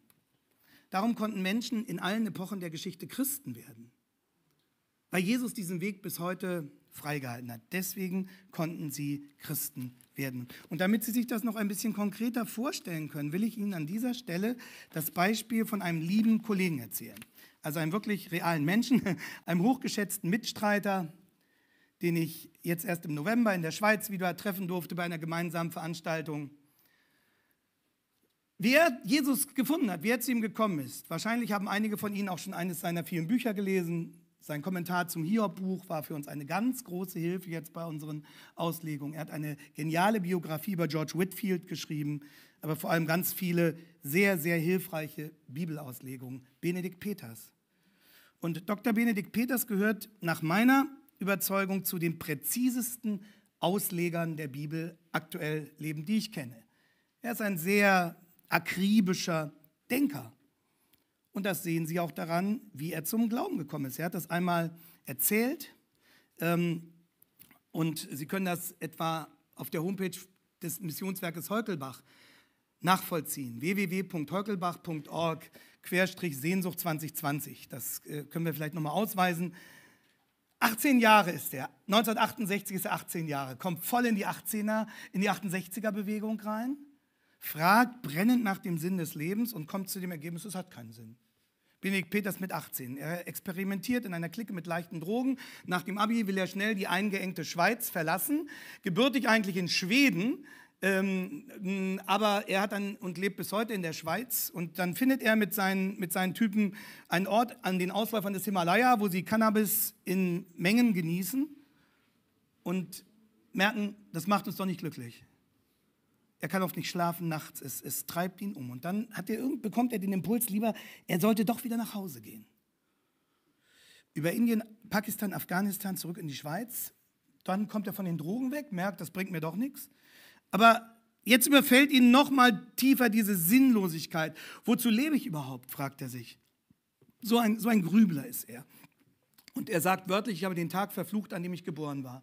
A: darum konnten Menschen in allen Epochen der Geschichte Christen werden weil Jesus diesen Weg bis heute freigehalten hat. Deswegen konnten sie Christen werden. Und damit Sie sich das noch ein bisschen konkreter vorstellen können, will ich Ihnen an dieser Stelle das Beispiel von einem lieben Kollegen erzählen. Also einem wirklich realen Menschen, [laughs] einem hochgeschätzten Mitstreiter, den ich jetzt erst im November in der Schweiz wieder treffen durfte bei einer gemeinsamen Veranstaltung. Wie er Jesus gefunden hat, wie er zu ihm gekommen ist. Wahrscheinlich haben einige von Ihnen auch schon eines seiner vielen Bücher gelesen, sein Kommentar zum Hiob-Buch war für uns eine ganz große Hilfe jetzt bei unseren Auslegungen. Er hat eine geniale Biografie über George Whitfield geschrieben, aber vor allem ganz viele sehr, sehr hilfreiche Bibelauslegungen. Benedikt Peters. Und Dr. Benedikt Peters gehört nach meiner Überzeugung zu den präzisesten Auslegern der Bibel aktuell leben, die ich kenne. Er ist ein sehr akribischer Denker. Und das sehen Sie auch daran, wie er zum Glauben gekommen ist. Er hat das einmal erzählt. Ähm, und Sie können das etwa auf der Homepage des Missionswerkes Heukelbach nachvollziehen. www.heukelbach.org Querstrich Sehnsucht 2020. Das äh, können wir vielleicht nochmal ausweisen. 18 Jahre ist er. 1968 ist er 18 Jahre. Kommt voll in die 18er, in die 68er Bewegung rein. Fragt brennend nach dem Sinn des Lebens und kommt zu dem Ergebnis, es hat keinen Sinn. Benedikt Peters mit 18. Er experimentiert in einer Clique mit leichten Drogen. Nach dem Abi will er schnell die eingeengte Schweiz verlassen. Gebürtig eigentlich in Schweden, ähm, aber er hat dann und lebt bis heute in der Schweiz. Und dann findet er mit seinen, mit seinen Typen einen Ort an den Ausläufern des Himalaya, wo sie Cannabis in Mengen genießen und merken, das macht uns doch nicht glücklich er kann oft nicht schlafen nachts, es, es treibt ihn um. Und dann er, bekommt er den Impuls lieber, er sollte doch wieder nach Hause gehen. Über Indien, Pakistan, Afghanistan zurück in die Schweiz. Dann kommt er von den Drogen weg, merkt, das bringt mir doch nichts. Aber jetzt überfällt ihn nochmal tiefer diese Sinnlosigkeit. Wozu lebe ich überhaupt, fragt er sich. So ein, so ein Grübler ist er. Und er sagt wörtlich, ich habe den Tag verflucht, an dem ich geboren war.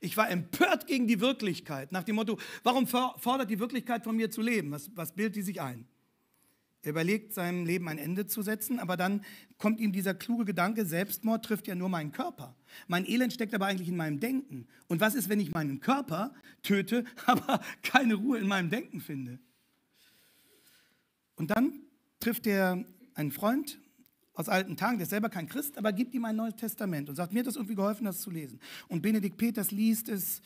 A: Ich war empört gegen die Wirklichkeit, nach dem Motto, warum fordert die Wirklichkeit von mir zu leben? Was, was bildet die sich ein? Er überlegt, seinem Leben ein Ende zu setzen, aber dann kommt ihm dieser kluge Gedanke, Selbstmord trifft ja nur meinen Körper. Mein Elend steckt aber eigentlich in meinem Denken. Und was ist, wenn ich meinen Körper töte, [laughs] aber keine Ruhe in meinem Denken finde? Und dann trifft er einen Freund, aus alten Tagen, der ist selber kein Christ, aber gibt ihm ein Neues Testament und sagt, mir hat das irgendwie geholfen, das zu lesen. Und Benedikt Peters liest es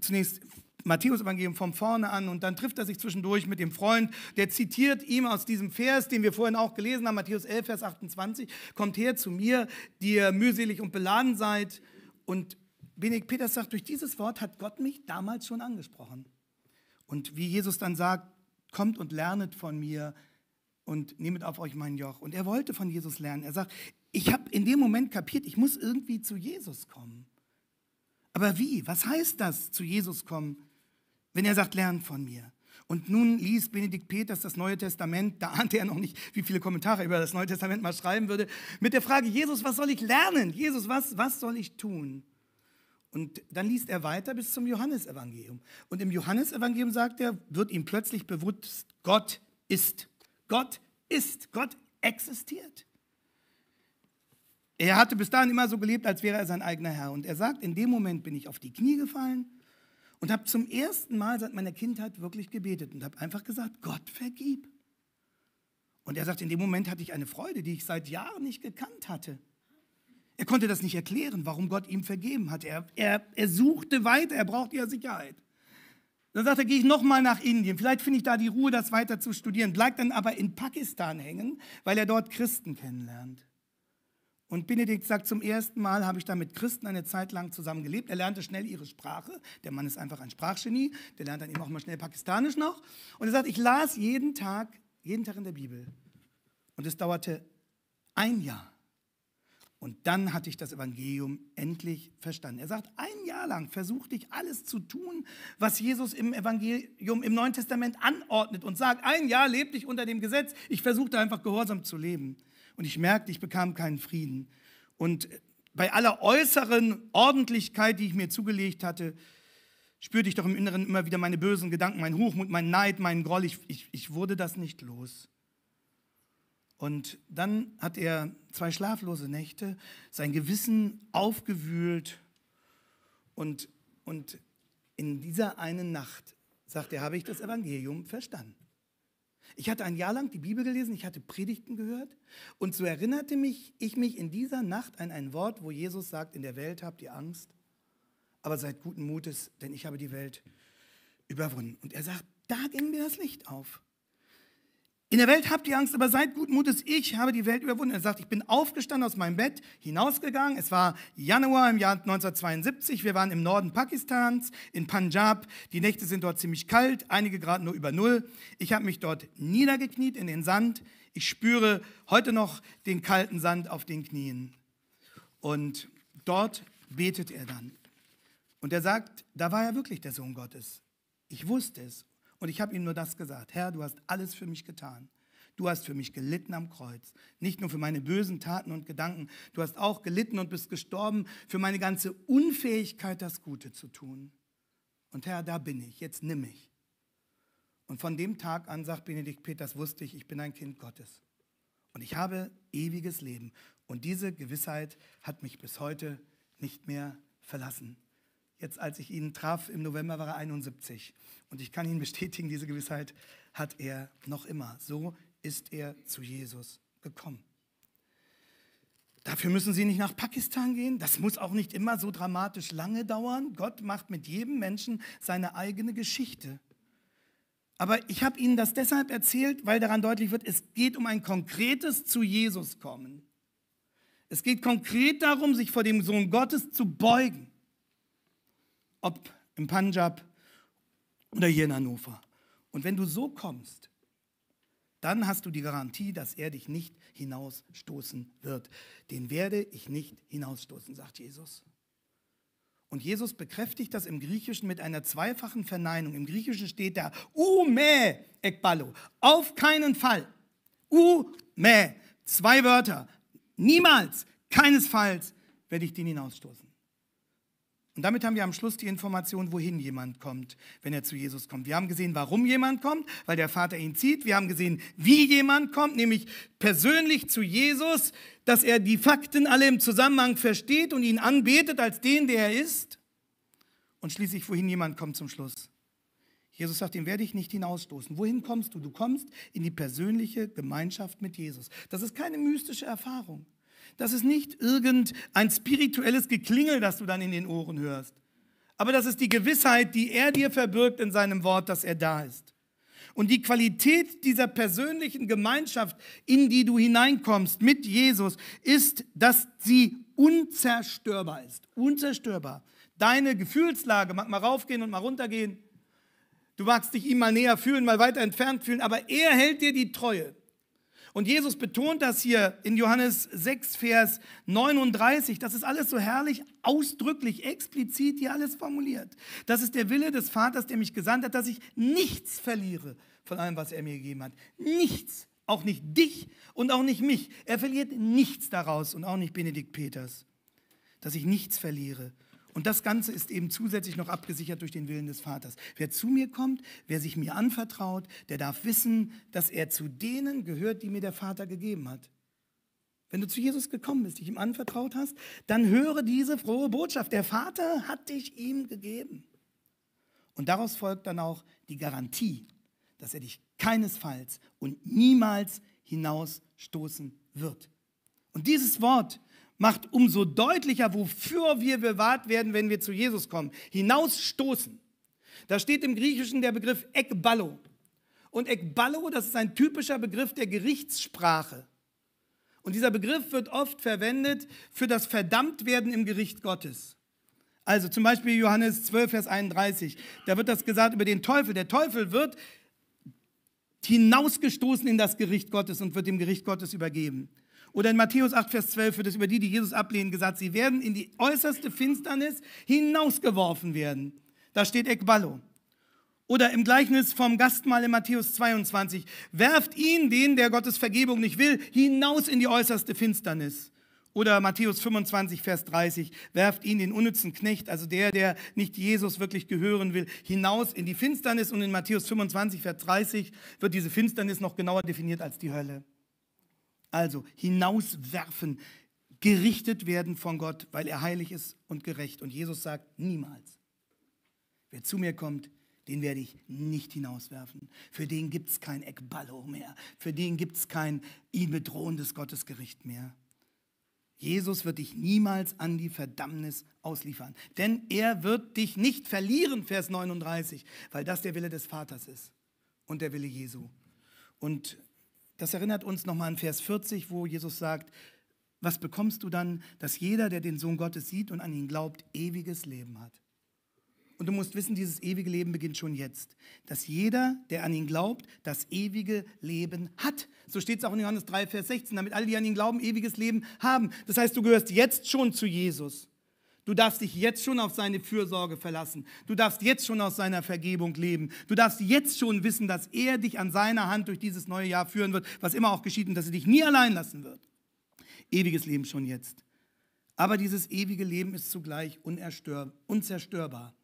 A: zunächst Matthäus Evangelium von vorne an und dann trifft er sich zwischendurch mit dem Freund, der zitiert ihm aus diesem Vers, den wir vorhin auch gelesen haben, Matthäus 11, Vers 28, kommt her zu mir, die ihr mühselig und beladen seid. Und Benedikt Peters sagt, durch dieses Wort hat Gott mich damals schon angesprochen. Und wie Jesus dann sagt, kommt und lernet von mir, und nehmet auf euch mein Joch. Und er wollte von Jesus lernen. Er sagt, ich habe in dem Moment kapiert, ich muss irgendwie zu Jesus kommen. Aber wie? Was heißt das, zu Jesus kommen, wenn er sagt, lernt von mir? Und nun liest Benedikt Peters das Neue Testament, da ahnte er noch nicht, wie viele Kommentare über das Neue Testament mal schreiben würde, mit der Frage, Jesus, was soll ich lernen? Jesus, was, was soll ich tun? Und dann liest er weiter bis zum Johannesevangelium. Und im Johannesevangelium sagt er, wird ihm plötzlich bewusst, Gott ist. Gott ist, Gott existiert. Er hatte bis dahin immer so gelebt, als wäre er sein eigener Herr. Und er sagt, in dem Moment bin ich auf die Knie gefallen und habe zum ersten Mal seit meiner Kindheit wirklich gebetet und habe einfach gesagt, Gott vergib. Und er sagt, in dem Moment hatte ich eine Freude, die ich seit Jahren nicht gekannt hatte. Er konnte das nicht erklären, warum Gott ihm vergeben hat. Er, er, er suchte weiter, er brauchte ja Sicherheit. Dann sagt er, gehe ich nochmal nach Indien. Vielleicht finde ich da die Ruhe, das weiter zu studieren. Bleibt dann aber in Pakistan hängen, weil er dort Christen kennenlernt. Und Benedikt sagt, zum ersten Mal habe ich da mit Christen eine Zeit lang zusammen gelebt. Er lernte schnell ihre Sprache. Der Mann ist einfach ein Sprachgenie. Der lernt dann eben auch mal schnell Pakistanisch noch. Und er sagt, ich las jeden Tag, jeden Tag in der Bibel. Und es dauerte ein Jahr. Und dann hatte ich das Evangelium endlich verstanden. Er sagt, ein Jahr lang versuchte ich alles zu tun, was Jesus im Evangelium, im Neuen Testament anordnet und sagt, ein Jahr lebte ich unter dem Gesetz. Ich versuchte einfach gehorsam zu leben. Und ich merkte, ich bekam keinen Frieden. Und bei aller äußeren Ordentlichkeit, die ich mir zugelegt hatte, spürte ich doch im Inneren immer wieder meine bösen Gedanken, meinen Hochmut, meinen Neid, meinen Groll. Ich, ich, ich wurde das nicht los. Und dann hat er zwei schlaflose Nächte, sein Gewissen aufgewühlt und, und in dieser einen Nacht, sagt er, habe ich das Evangelium verstanden. Ich hatte ein Jahr lang die Bibel gelesen, ich hatte Predigten gehört und so erinnerte mich ich mich in dieser Nacht an ein Wort, wo Jesus sagt, in der Welt habt ihr Angst, aber seid guten Mutes, denn ich habe die Welt überwunden. Und er sagt, da ging mir das Licht auf. In der Welt habt ihr Angst, aber seid gut Mutes. Ich habe die Welt überwunden. Er sagt, ich bin aufgestanden aus meinem Bett, hinausgegangen. Es war Januar im Jahr 1972. Wir waren im Norden Pakistans, in Punjab. Die Nächte sind dort ziemlich kalt, einige Grad nur über Null. Ich habe mich dort niedergekniet in den Sand. Ich spüre heute noch den kalten Sand auf den Knien. Und dort betet er dann. Und er sagt, da war er wirklich der Sohn Gottes. Ich wusste es und ich habe ihm nur das gesagt, Herr, du hast alles für mich getan. Du hast für mich gelitten am Kreuz, nicht nur für meine bösen Taten und Gedanken, du hast auch gelitten und bist gestorben für meine ganze Unfähigkeit, das Gute zu tun. Und Herr, da bin ich, jetzt nimm mich. Und von dem Tag an, sagt Benedikt Peters, wusste ich, ich bin ein Kind Gottes. Und ich habe ewiges Leben. Und diese Gewissheit hat mich bis heute nicht mehr verlassen. Jetzt, als ich ihn traf, im November war er 71. Und ich kann Ihnen bestätigen, diese Gewissheit hat er noch immer. So ist er zu Jesus gekommen. Dafür müssen Sie nicht nach Pakistan gehen. Das muss auch nicht immer so dramatisch lange dauern. Gott macht mit jedem Menschen seine eigene Geschichte. Aber ich habe Ihnen das deshalb erzählt, weil daran deutlich wird, es geht um ein konkretes zu Jesus kommen. Es geht konkret darum, sich vor dem Sohn Gottes zu beugen ob im Punjab oder hier in Hannover. Und wenn du so kommst, dann hast du die Garantie, dass er dich nicht hinausstoßen wird. Den werde ich nicht hinausstoßen, sagt Jesus. Und Jesus bekräftigt das im Griechischen mit einer zweifachen Verneinung. Im Griechischen steht da, ume ekbalo, auf keinen Fall. Ume, zwei Wörter, niemals, keinesfalls werde ich den hinausstoßen. Und damit haben wir am Schluss die Information, wohin jemand kommt, wenn er zu Jesus kommt. Wir haben gesehen, warum jemand kommt, weil der Vater ihn zieht. Wir haben gesehen, wie jemand kommt, nämlich persönlich zu Jesus, dass er die Fakten alle im Zusammenhang versteht und ihn anbetet als den, der er ist. Und schließlich, wohin jemand kommt zum Schluss. Jesus sagt, den werde ich nicht hinausstoßen. Wohin kommst du? Du kommst in die persönliche Gemeinschaft mit Jesus. Das ist keine mystische Erfahrung. Das ist nicht irgendein spirituelles Geklingel, das du dann in den Ohren hörst. Aber das ist die Gewissheit, die er dir verbirgt in seinem Wort, dass er da ist. Und die Qualität dieser persönlichen Gemeinschaft, in die du hineinkommst mit Jesus, ist, dass sie unzerstörbar ist. Unzerstörbar. Deine Gefühlslage mag mal raufgehen und mal runtergehen. Du magst dich ihm mal näher fühlen, mal weiter entfernt fühlen, aber er hält dir die Treue. Und Jesus betont das hier in Johannes 6, Vers 39. Das ist alles so herrlich, ausdrücklich, explizit hier alles formuliert. Das ist der Wille des Vaters, der mich gesandt hat, dass ich nichts verliere von allem, was er mir gegeben hat. Nichts. Auch nicht dich und auch nicht mich. Er verliert nichts daraus und auch nicht Benedikt Peters. Dass ich nichts verliere und das Ganze ist eben zusätzlich noch abgesichert durch den Willen des Vaters. Wer zu mir kommt, wer sich mir anvertraut, der darf wissen, dass er zu denen gehört, die mir der Vater gegeben hat. Wenn du zu Jesus gekommen bist, dich ihm anvertraut hast, dann höre diese frohe Botschaft. Der Vater hat dich ihm gegeben. Und daraus folgt dann auch die Garantie, dass er dich keinesfalls und niemals hinausstoßen wird. Und dieses Wort macht umso deutlicher, wofür wir bewahrt werden, wenn wir zu Jesus kommen. Hinausstoßen. Da steht im Griechischen der Begriff Ekballo. Und Ekballo, das ist ein typischer Begriff der Gerichtssprache. Und dieser Begriff wird oft verwendet für das Verdammtwerden im Gericht Gottes. Also zum Beispiel Johannes 12, Vers 31. Da wird das gesagt über den Teufel. Der Teufel wird hinausgestoßen in das Gericht Gottes und wird dem Gericht Gottes übergeben. Oder in Matthäus 8, Vers 12 wird es über die, die Jesus ablehnen, gesagt, sie werden in die äußerste Finsternis hinausgeworfen werden. Da steht Ekballo. Oder im Gleichnis vom Gastmahl in Matthäus 22, werft ihn, den, der Gottes Vergebung nicht will, hinaus in die äußerste Finsternis. Oder Matthäus 25, Vers 30, werft ihn, den unnützen Knecht, also der, der nicht Jesus wirklich gehören will, hinaus in die Finsternis. Und in Matthäus 25, Vers 30 wird diese Finsternis noch genauer definiert als die Hölle. Also hinauswerfen, gerichtet werden von Gott, weil er heilig ist und gerecht. Und Jesus sagt, niemals. Wer zu mir kommt, den werde ich nicht hinauswerfen. Für den gibt es kein Eckballo mehr. Für den gibt es kein ihn bedrohendes Gottesgericht mehr. Jesus wird dich niemals an die Verdammnis ausliefern, denn er wird dich nicht verlieren, Vers 39, weil das der Wille des Vaters ist und der Wille Jesu. Und das erinnert uns nochmal an Vers 40, wo Jesus sagt, was bekommst du dann, dass jeder, der den Sohn Gottes sieht und an ihn glaubt, ewiges Leben hat? Und du musst wissen, dieses ewige Leben beginnt schon jetzt. Dass jeder, der an ihn glaubt, das ewige Leben hat. So steht es auch in Johannes 3, Vers 16, damit alle, die an ihn glauben, ewiges Leben haben. Das heißt, du gehörst jetzt schon zu Jesus. Du darfst dich jetzt schon auf seine Fürsorge verlassen. Du darfst jetzt schon aus seiner Vergebung leben. Du darfst jetzt schon wissen, dass er dich an seiner Hand durch dieses neue Jahr führen wird, was immer auch geschieht, und dass er dich nie allein lassen wird. Ewiges Leben schon jetzt. Aber dieses ewige Leben ist zugleich unzerstörbar.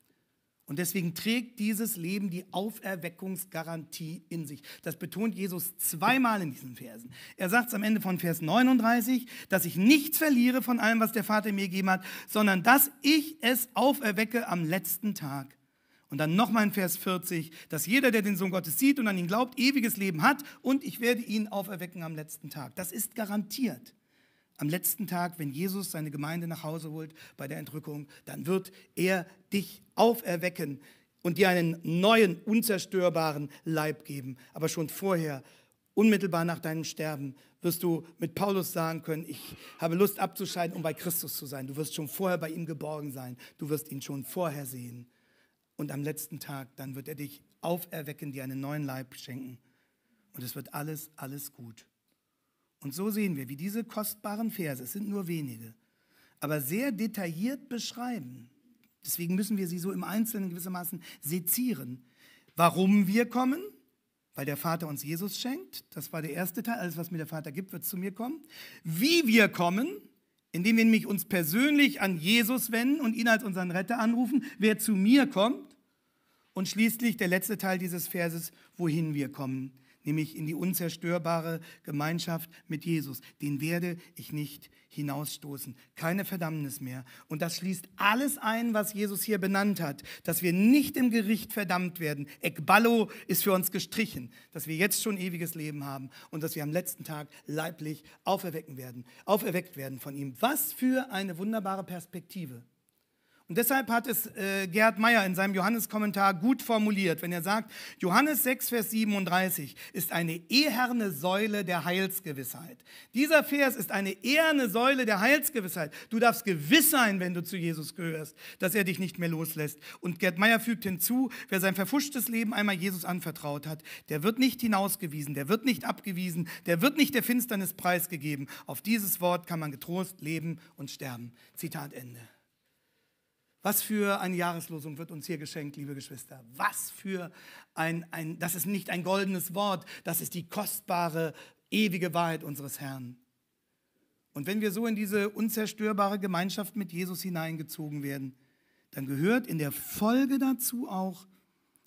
A: Und deswegen trägt dieses Leben die Auferweckungsgarantie in sich. Das betont Jesus zweimal in diesen Versen. Er sagt es am Ende von Vers 39, dass ich nichts verliere von allem, was der Vater mir gegeben hat, sondern dass ich es auferwecke am letzten Tag. Und dann nochmal in Vers 40, dass jeder, der den Sohn Gottes sieht und an ihn glaubt, ewiges Leben hat und ich werde ihn auferwecken am letzten Tag. Das ist garantiert am letzten Tag, wenn Jesus seine Gemeinde nach Hause holt bei der Entrückung, dann wird er dich auferwecken und dir einen neuen, unzerstörbaren Leib geben. Aber schon vorher, unmittelbar nach deinem Sterben, wirst du mit Paulus sagen können, ich habe Lust abzuscheiden, um bei Christus zu sein. Du wirst schon vorher bei ihm geborgen sein. Du wirst ihn schon vorher sehen. Und am letzten Tag, dann wird er dich auferwecken, dir einen neuen Leib schenken. Und es wird alles, alles gut. Und so sehen wir, wie diese kostbaren Verse, es sind nur wenige, aber sehr detailliert beschreiben. Deswegen müssen wir sie so im Einzelnen gewissermaßen sezieren. Warum wir kommen, weil der Vater uns Jesus schenkt. Das war der erste Teil. Alles, was mir der Vater gibt, wird zu mir kommen. Wie wir kommen, indem wir nämlich uns persönlich an Jesus wenden und ihn als unseren Retter anrufen, wer zu mir kommt. Und schließlich der letzte Teil dieses Verses, wohin wir kommen, nämlich in die unzerstörbare Gemeinschaft mit Jesus. Den werde ich nicht hinausstoßen. Keine Verdammnis mehr. Und das schließt alles ein, was Jesus hier benannt hat, dass wir nicht im Gericht verdammt werden. Ekballo ist für uns gestrichen, dass wir jetzt schon ewiges Leben haben und dass wir am letzten Tag leiblich auferwecken werden, auferweckt werden von ihm. Was für eine wunderbare Perspektive. Und deshalb hat es äh, Gerhard Meyer in seinem Johanneskommentar gut formuliert, wenn er sagt, Johannes 6, Vers 37 ist eine eherne Säule der Heilsgewissheit. Dieser Vers ist eine eherne Säule der Heilsgewissheit. Du darfst gewiss sein, wenn du zu Jesus gehörst, dass er dich nicht mehr loslässt. Und Gerhard Meyer fügt hinzu, wer sein verfuschtes Leben einmal Jesus anvertraut hat, der wird nicht hinausgewiesen, der wird nicht abgewiesen, der wird nicht der Finsternis preisgegeben. Auf dieses Wort kann man getrost leben und sterben. Zitat Ende. Was für eine Jahreslosung wird uns hier geschenkt, liebe Geschwister. Was für ein, ein, das ist nicht ein goldenes Wort, das ist die kostbare, ewige Wahrheit unseres Herrn. Und wenn wir so in diese unzerstörbare Gemeinschaft mit Jesus hineingezogen werden, dann gehört in der Folge dazu auch,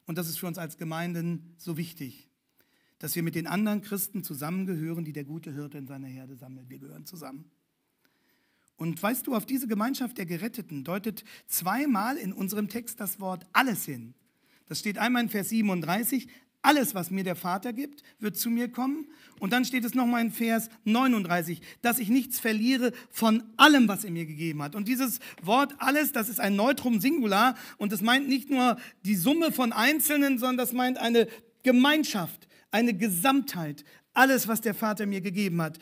A: und das ist für uns als Gemeinden so wichtig, dass wir mit den anderen Christen zusammengehören, die der gute Hirte in seiner Herde sammelt. Wir gehören zusammen. Und weißt du, auf diese Gemeinschaft der Geretteten deutet zweimal in unserem Text das Wort alles hin. Das steht einmal in Vers 37, alles, was mir der Vater gibt, wird zu mir kommen. Und dann steht es nochmal in Vers 39, dass ich nichts verliere von allem, was er mir gegeben hat. Und dieses Wort alles, das ist ein Neutrum Singular und das meint nicht nur die Summe von Einzelnen, sondern das meint eine Gemeinschaft, eine Gesamtheit, alles, was der Vater mir gegeben hat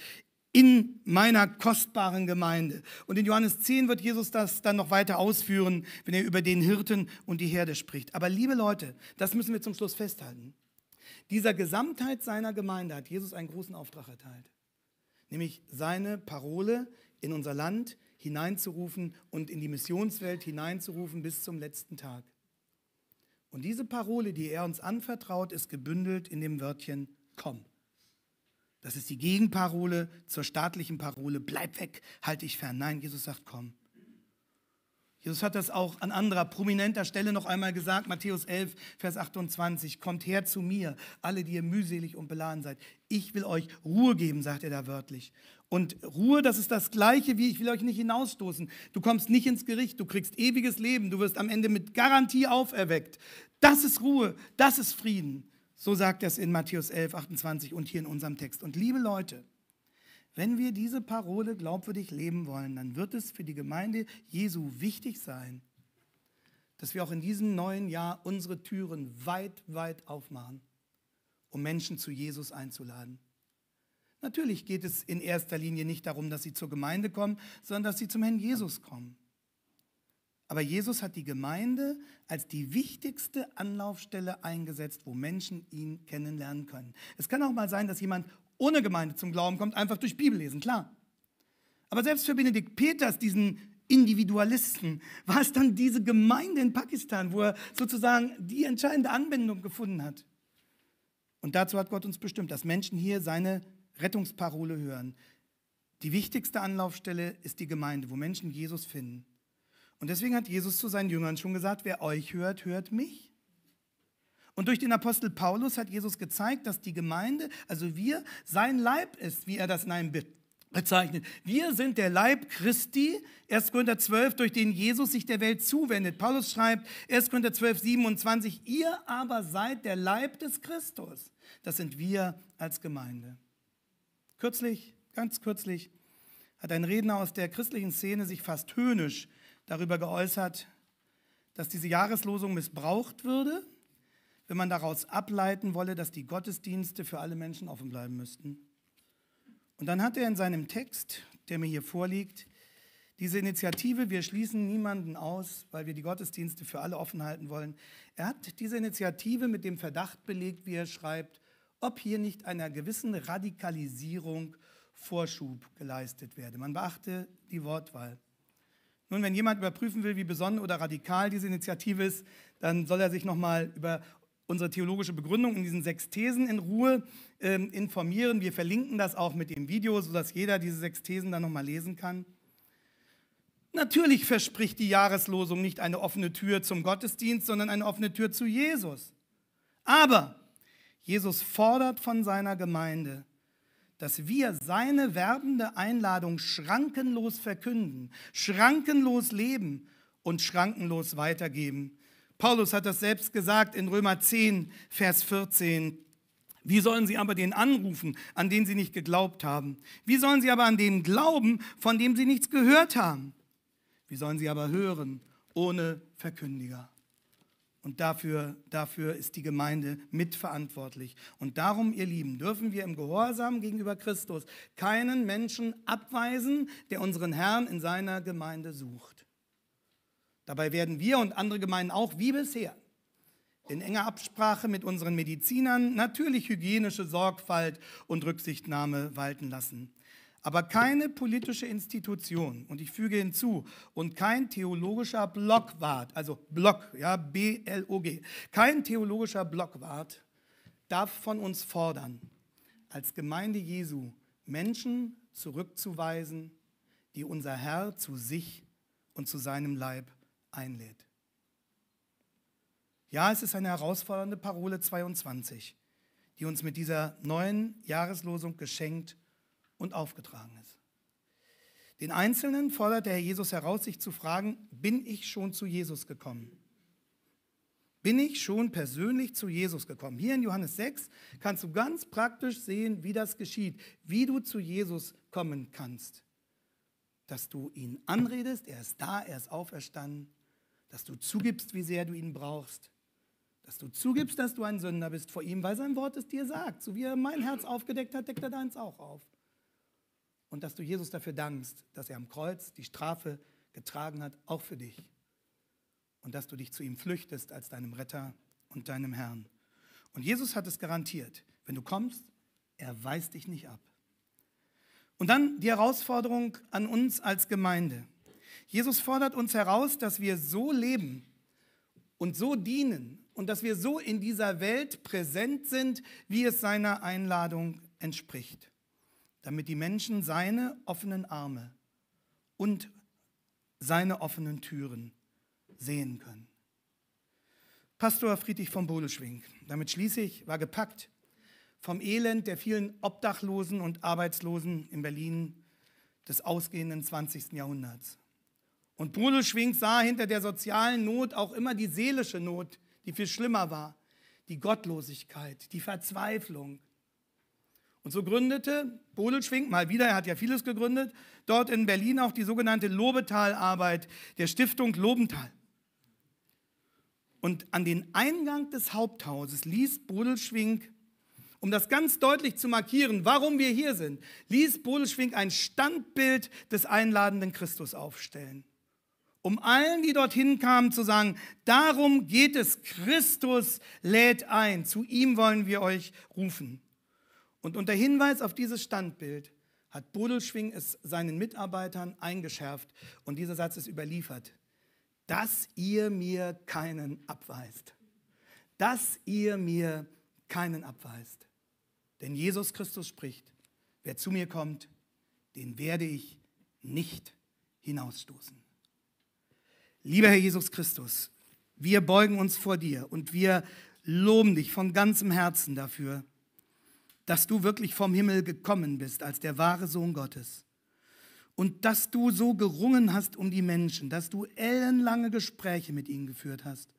A: in meiner kostbaren Gemeinde. Und in Johannes 10 wird Jesus das dann noch weiter ausführen, wenn er über den Hirten und die Herde spricht. Aber liebe Leute, das müssen wir zum Schluss festhalten. Dieser Gesamtheit seiner Gemeinde hat Jesus einen großen Auftrag erteilt, nämlich seine Parole in unser Land hineinzurufen und in die Missionswelt hineinzurufen bis zum letzten Tag. Und diese Parole, die er uns anvertraut, ist gebündelt in dem Wörtchen komm. Das ist die Gegenparole zur staatlichen Parole, bleib weg, halte dich fern. Nein, Jesus sagt, komm. Jesus hat das auch an anderer prominenter Stelle noch einmal gesagt, Matthäus 11, Vers 28, kommt her zu mir, alle, die ihr mühselig und beladen seid. Ich will euch Ruhe geben, sagt er da wörtlich. Und Ruhe, das ist das gleiche wie ich will euch nicht hinausstoßen. Du kommst nicht ins Gericht, du kriegst ewiges Leben, du wirst am Ende mit Garantie auferweckt. Das ist Ruhe, das ist Frieden. So sagt er es in Matthäus 11, 28 und hier in unserem Text. Und liebe Leute, wenn wir diese Parole glaubwürdig leben wollen, dann wird es für die Gemeinde Jesu wichtig sein, dass wir auch in diesem neuen Jahr unsere Türen weit, weit aufmachen, um Menschen zu Jesus einzuladen. Natürlich geht es in erster Linie nicht darum, dass sie zur Gemeinde kommen, sondern dass sie zum Herrn Jesus kommen. Aber Jesus hat die Gemeinde als die wichtigste Anlaufstelle eingesetzt, wo Menschen ihn kennenlernen können. Es kann auch mal sein, dass jemand ohne Gemeinde zum Glauben kommt, einfach durch Bibellesen, klar. Aber selbst für Benedikt Peters, diesen Individualisten, war es dann diese Gemeinde in Pakistan, wo er sozusagen die entscheidende Anbindung gefunden hat. Und dazu hat Gott uns bestimmt, dass Menschen hier seine Rettungsparole hören. Die wichtigste Anlaufstelle ist die Gemeinde, wo Menschen Jesus finden. Und deswegen hat Jesus zu seinen Jüngern schon gesagt, wer euch hört, hört mich. Und durch den Apostel Paulus hat Jesus gezeigt, dass die Gemeinde, also wir, sein Leib ist, wie er das in einem Bild bezeichnet. Wir sind der Leib Christi, 1. Korinther 12, durch den Jesus sich der Welt zuwendet. Paulus schreibt, 1. Korinther 12, 27, ihr aber seid der Leib des Christus. Das sind wir als Gemeinde. Kürzlich, ganz kürzlich, hat ein Redner aus der christlichen Szene sich fast höhnisch darüber geäußert, dass diese Jahreslosung missbraucht würde, wenn man daraus ableiten wolle, dass die Gottesdienste für alle Menschen offen bleiben müssten. Und dann hat er in seinem Text, der mir hier vorliegt, diese Initiative, wir schließen niemanden aus, weil wir die Gottesdienste für alle offen halten wollen. Er hat diese Initiative mit dem Verdacht belegt, wie er schreibt, ob hier nicht einer gewissen Radikalisierung Vorschub geleistet werde. Man beachte die Wortwahl. Nun, wenn jemand überprüfen will, wie besonnen oder radikal diese Initiative ist, dann soll er sich nochmal über unsere theologische Begründung in diesen sechs Thesen in Ruhe ähm, informieren. Wir verlinken das auch mit dem Video, sodass jeder diese sechs Thesen dann nochmal lesen kann. Natürlich verspricht die Jahreslosung nicht eine offene Tür zum Gottesdienst, sondern eine offene Tür zu Jesus. Aber Jesus fordert von seiner Gemeinde, dass wir seine werbende Einladung schrankenlos verkünden, schrankenlos leben und schrankenlos weitergeben. Paulus hat das selbst gesagt in Römer 10, Vers 14. Wie sollen sie aber den anrufen, an den sie nicht geglaubt haben? Wie sollen sie aber an den glauben, von dem sie nichts gehört haben? Wie sollen sie aber hören ohne Verkündiger? Und dafür, dafür ist die Gemeinde mitverantwortlich. Und darum, ihr Lieben, dürfen wir im Gehorsam gegenüber Christus keinen Menschen abweisen, der unseren Herrn in seiner Gemeinde sucht. Dabei werden wir und andere Gemeinden auch wie bisher in enger Absprache mit unseren Medizinern natürlich hygienische Sorgfalt und Rücksichtnahme walten lassen. Aber keine politische Institution, und ich füge hinzu, und kein theologischer Blockwart, also Block, ja, B-L-O-G, kein theologischer Blockwart darf von uns fordern, als Gemeinde Jesu Menschen zurückzuweisen, die unser Herr zu sich und zu seinem Leib einlädt. Ja, es ist eine herausfordernde Parole 22, die uns mit dieser neuen Jahreslosung geschenkt wird und aufgetragen ist. Den Einzelnen fordert der Herr Jesus heraus, sich zu fragen, bin ich schon zu Jesus gekommen? Bin ich schon persönlich zu Jesus gekommen? Hier in Johannes 6 kannst du ganz praktisch sehen, wie das geschieht, wie du zu Jesus kommen kannst. Dass du ihn anredest, er ist da, er ist auferstanden, dass du zugibst, wie sehr du ihn brauchst, dass du zugibst, dass du ein Sünder bist vor ihm, weil sein Wort es dir sagt. So wie er mein Herz aufgedeckt hat, deckt er deins auch auf und dass du Jesus dafür dankst, dass er am Kreuz die Strafe getragen hat, auch für dich. Und dass du dich zu ihm flüchtest als deinem Retter und deinem Herrn. Und Jesus hat es garantiert. Wenn du kommst, er weist dich nicht ab. Und dann die Herausforderung an uns als Gemeinde. Jesus fordert uns heraus, dass wir so leben und so dienen und dass wir so in dieser Welt präsent sind, wie es seiner Einladung entspricht damit die Menschen seine offenen Arme und seine offenen Türen sehen können. Pastor Friedrich von Bodelschwing, damit schließe ich, war gepackt vom Elend der vielen Obdachlosen und Arbeitslosen in Berlin des ausgehenden 20. Jahrhunderts. Und Bodelschwing sah hinter der sozialen Not auch immer die seelische Not, die viel schlimmer war, die Gottlosigkeit, die Verzweiflung, und so gründete Bodelschwing mal wieder, er hat ja vieles gegründet, dort in Berlin auch die sogenannte Lobetalarbeit der Stiftung Lobental. Und an den Eingang des Haupthauses ließ Bodelschwing, um das ganz deutlich zu markieren, warum wir hier sind, ließ Bodelschwing ein Standbild des einladenden Christus aufstellen. Um allen, die dorthin kamen, zu sagen, darum geht es, Christus lädt ein, zu ihm wollen wir euch rufen. Und unter Hinweis auf dieses Standbild hat Bodelschwing es seinen Mitarbeitern eingeschärft und dieser Satz ist überliefert, dass ihr mir keinen abweist. Dass ihr mir keinen abweist. Denn Jesus Christus spricht, wer zu mir kommt, den werde ich nicht hinausstoßen. Lieber Herr Jesus Christus, wir beugen uns vor dir und wir loben dich von ganzem Herzen dafür dass du wirklich vom Himmel gekommen bist als der wahre Sohn Gottes. Und dass du so gerungen hast um die Menschen, dass du ellenlange Gespräche mit ihnen geführt hast.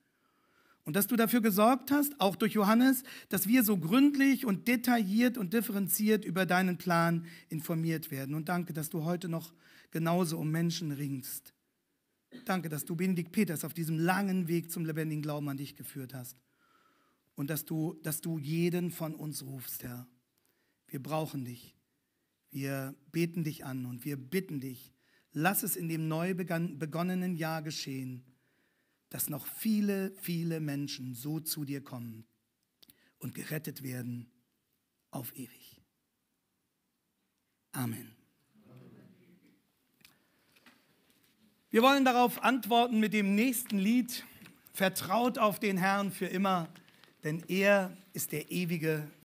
A: Und dass du dafür gesorgt hast, auch durch Johannes, dass wir so gründlich und detailliert und differenziert über deinen Plan informiert werden. Und danke, dass du heute noch genauso um Menschen ringst. Danke, dass du Benedikt Peters auf diesem langen Weg zum lebendigen Glauben an dich geführt hast. Und dass du, dass du jeden von uns rufst, Herr. Wir brauchen dich. Wir beten dich an und wir bitten dich, lass es in dem neu begonnenen Jahr geschehen, dass noch viele, viele Menschen so zu dir kommen und gerettet werden auf ewig. Amen. Wir wollen darauf antworten mit dem nächsten Lied, Vertraut auf den Herrn für immer, denn er ist der ewige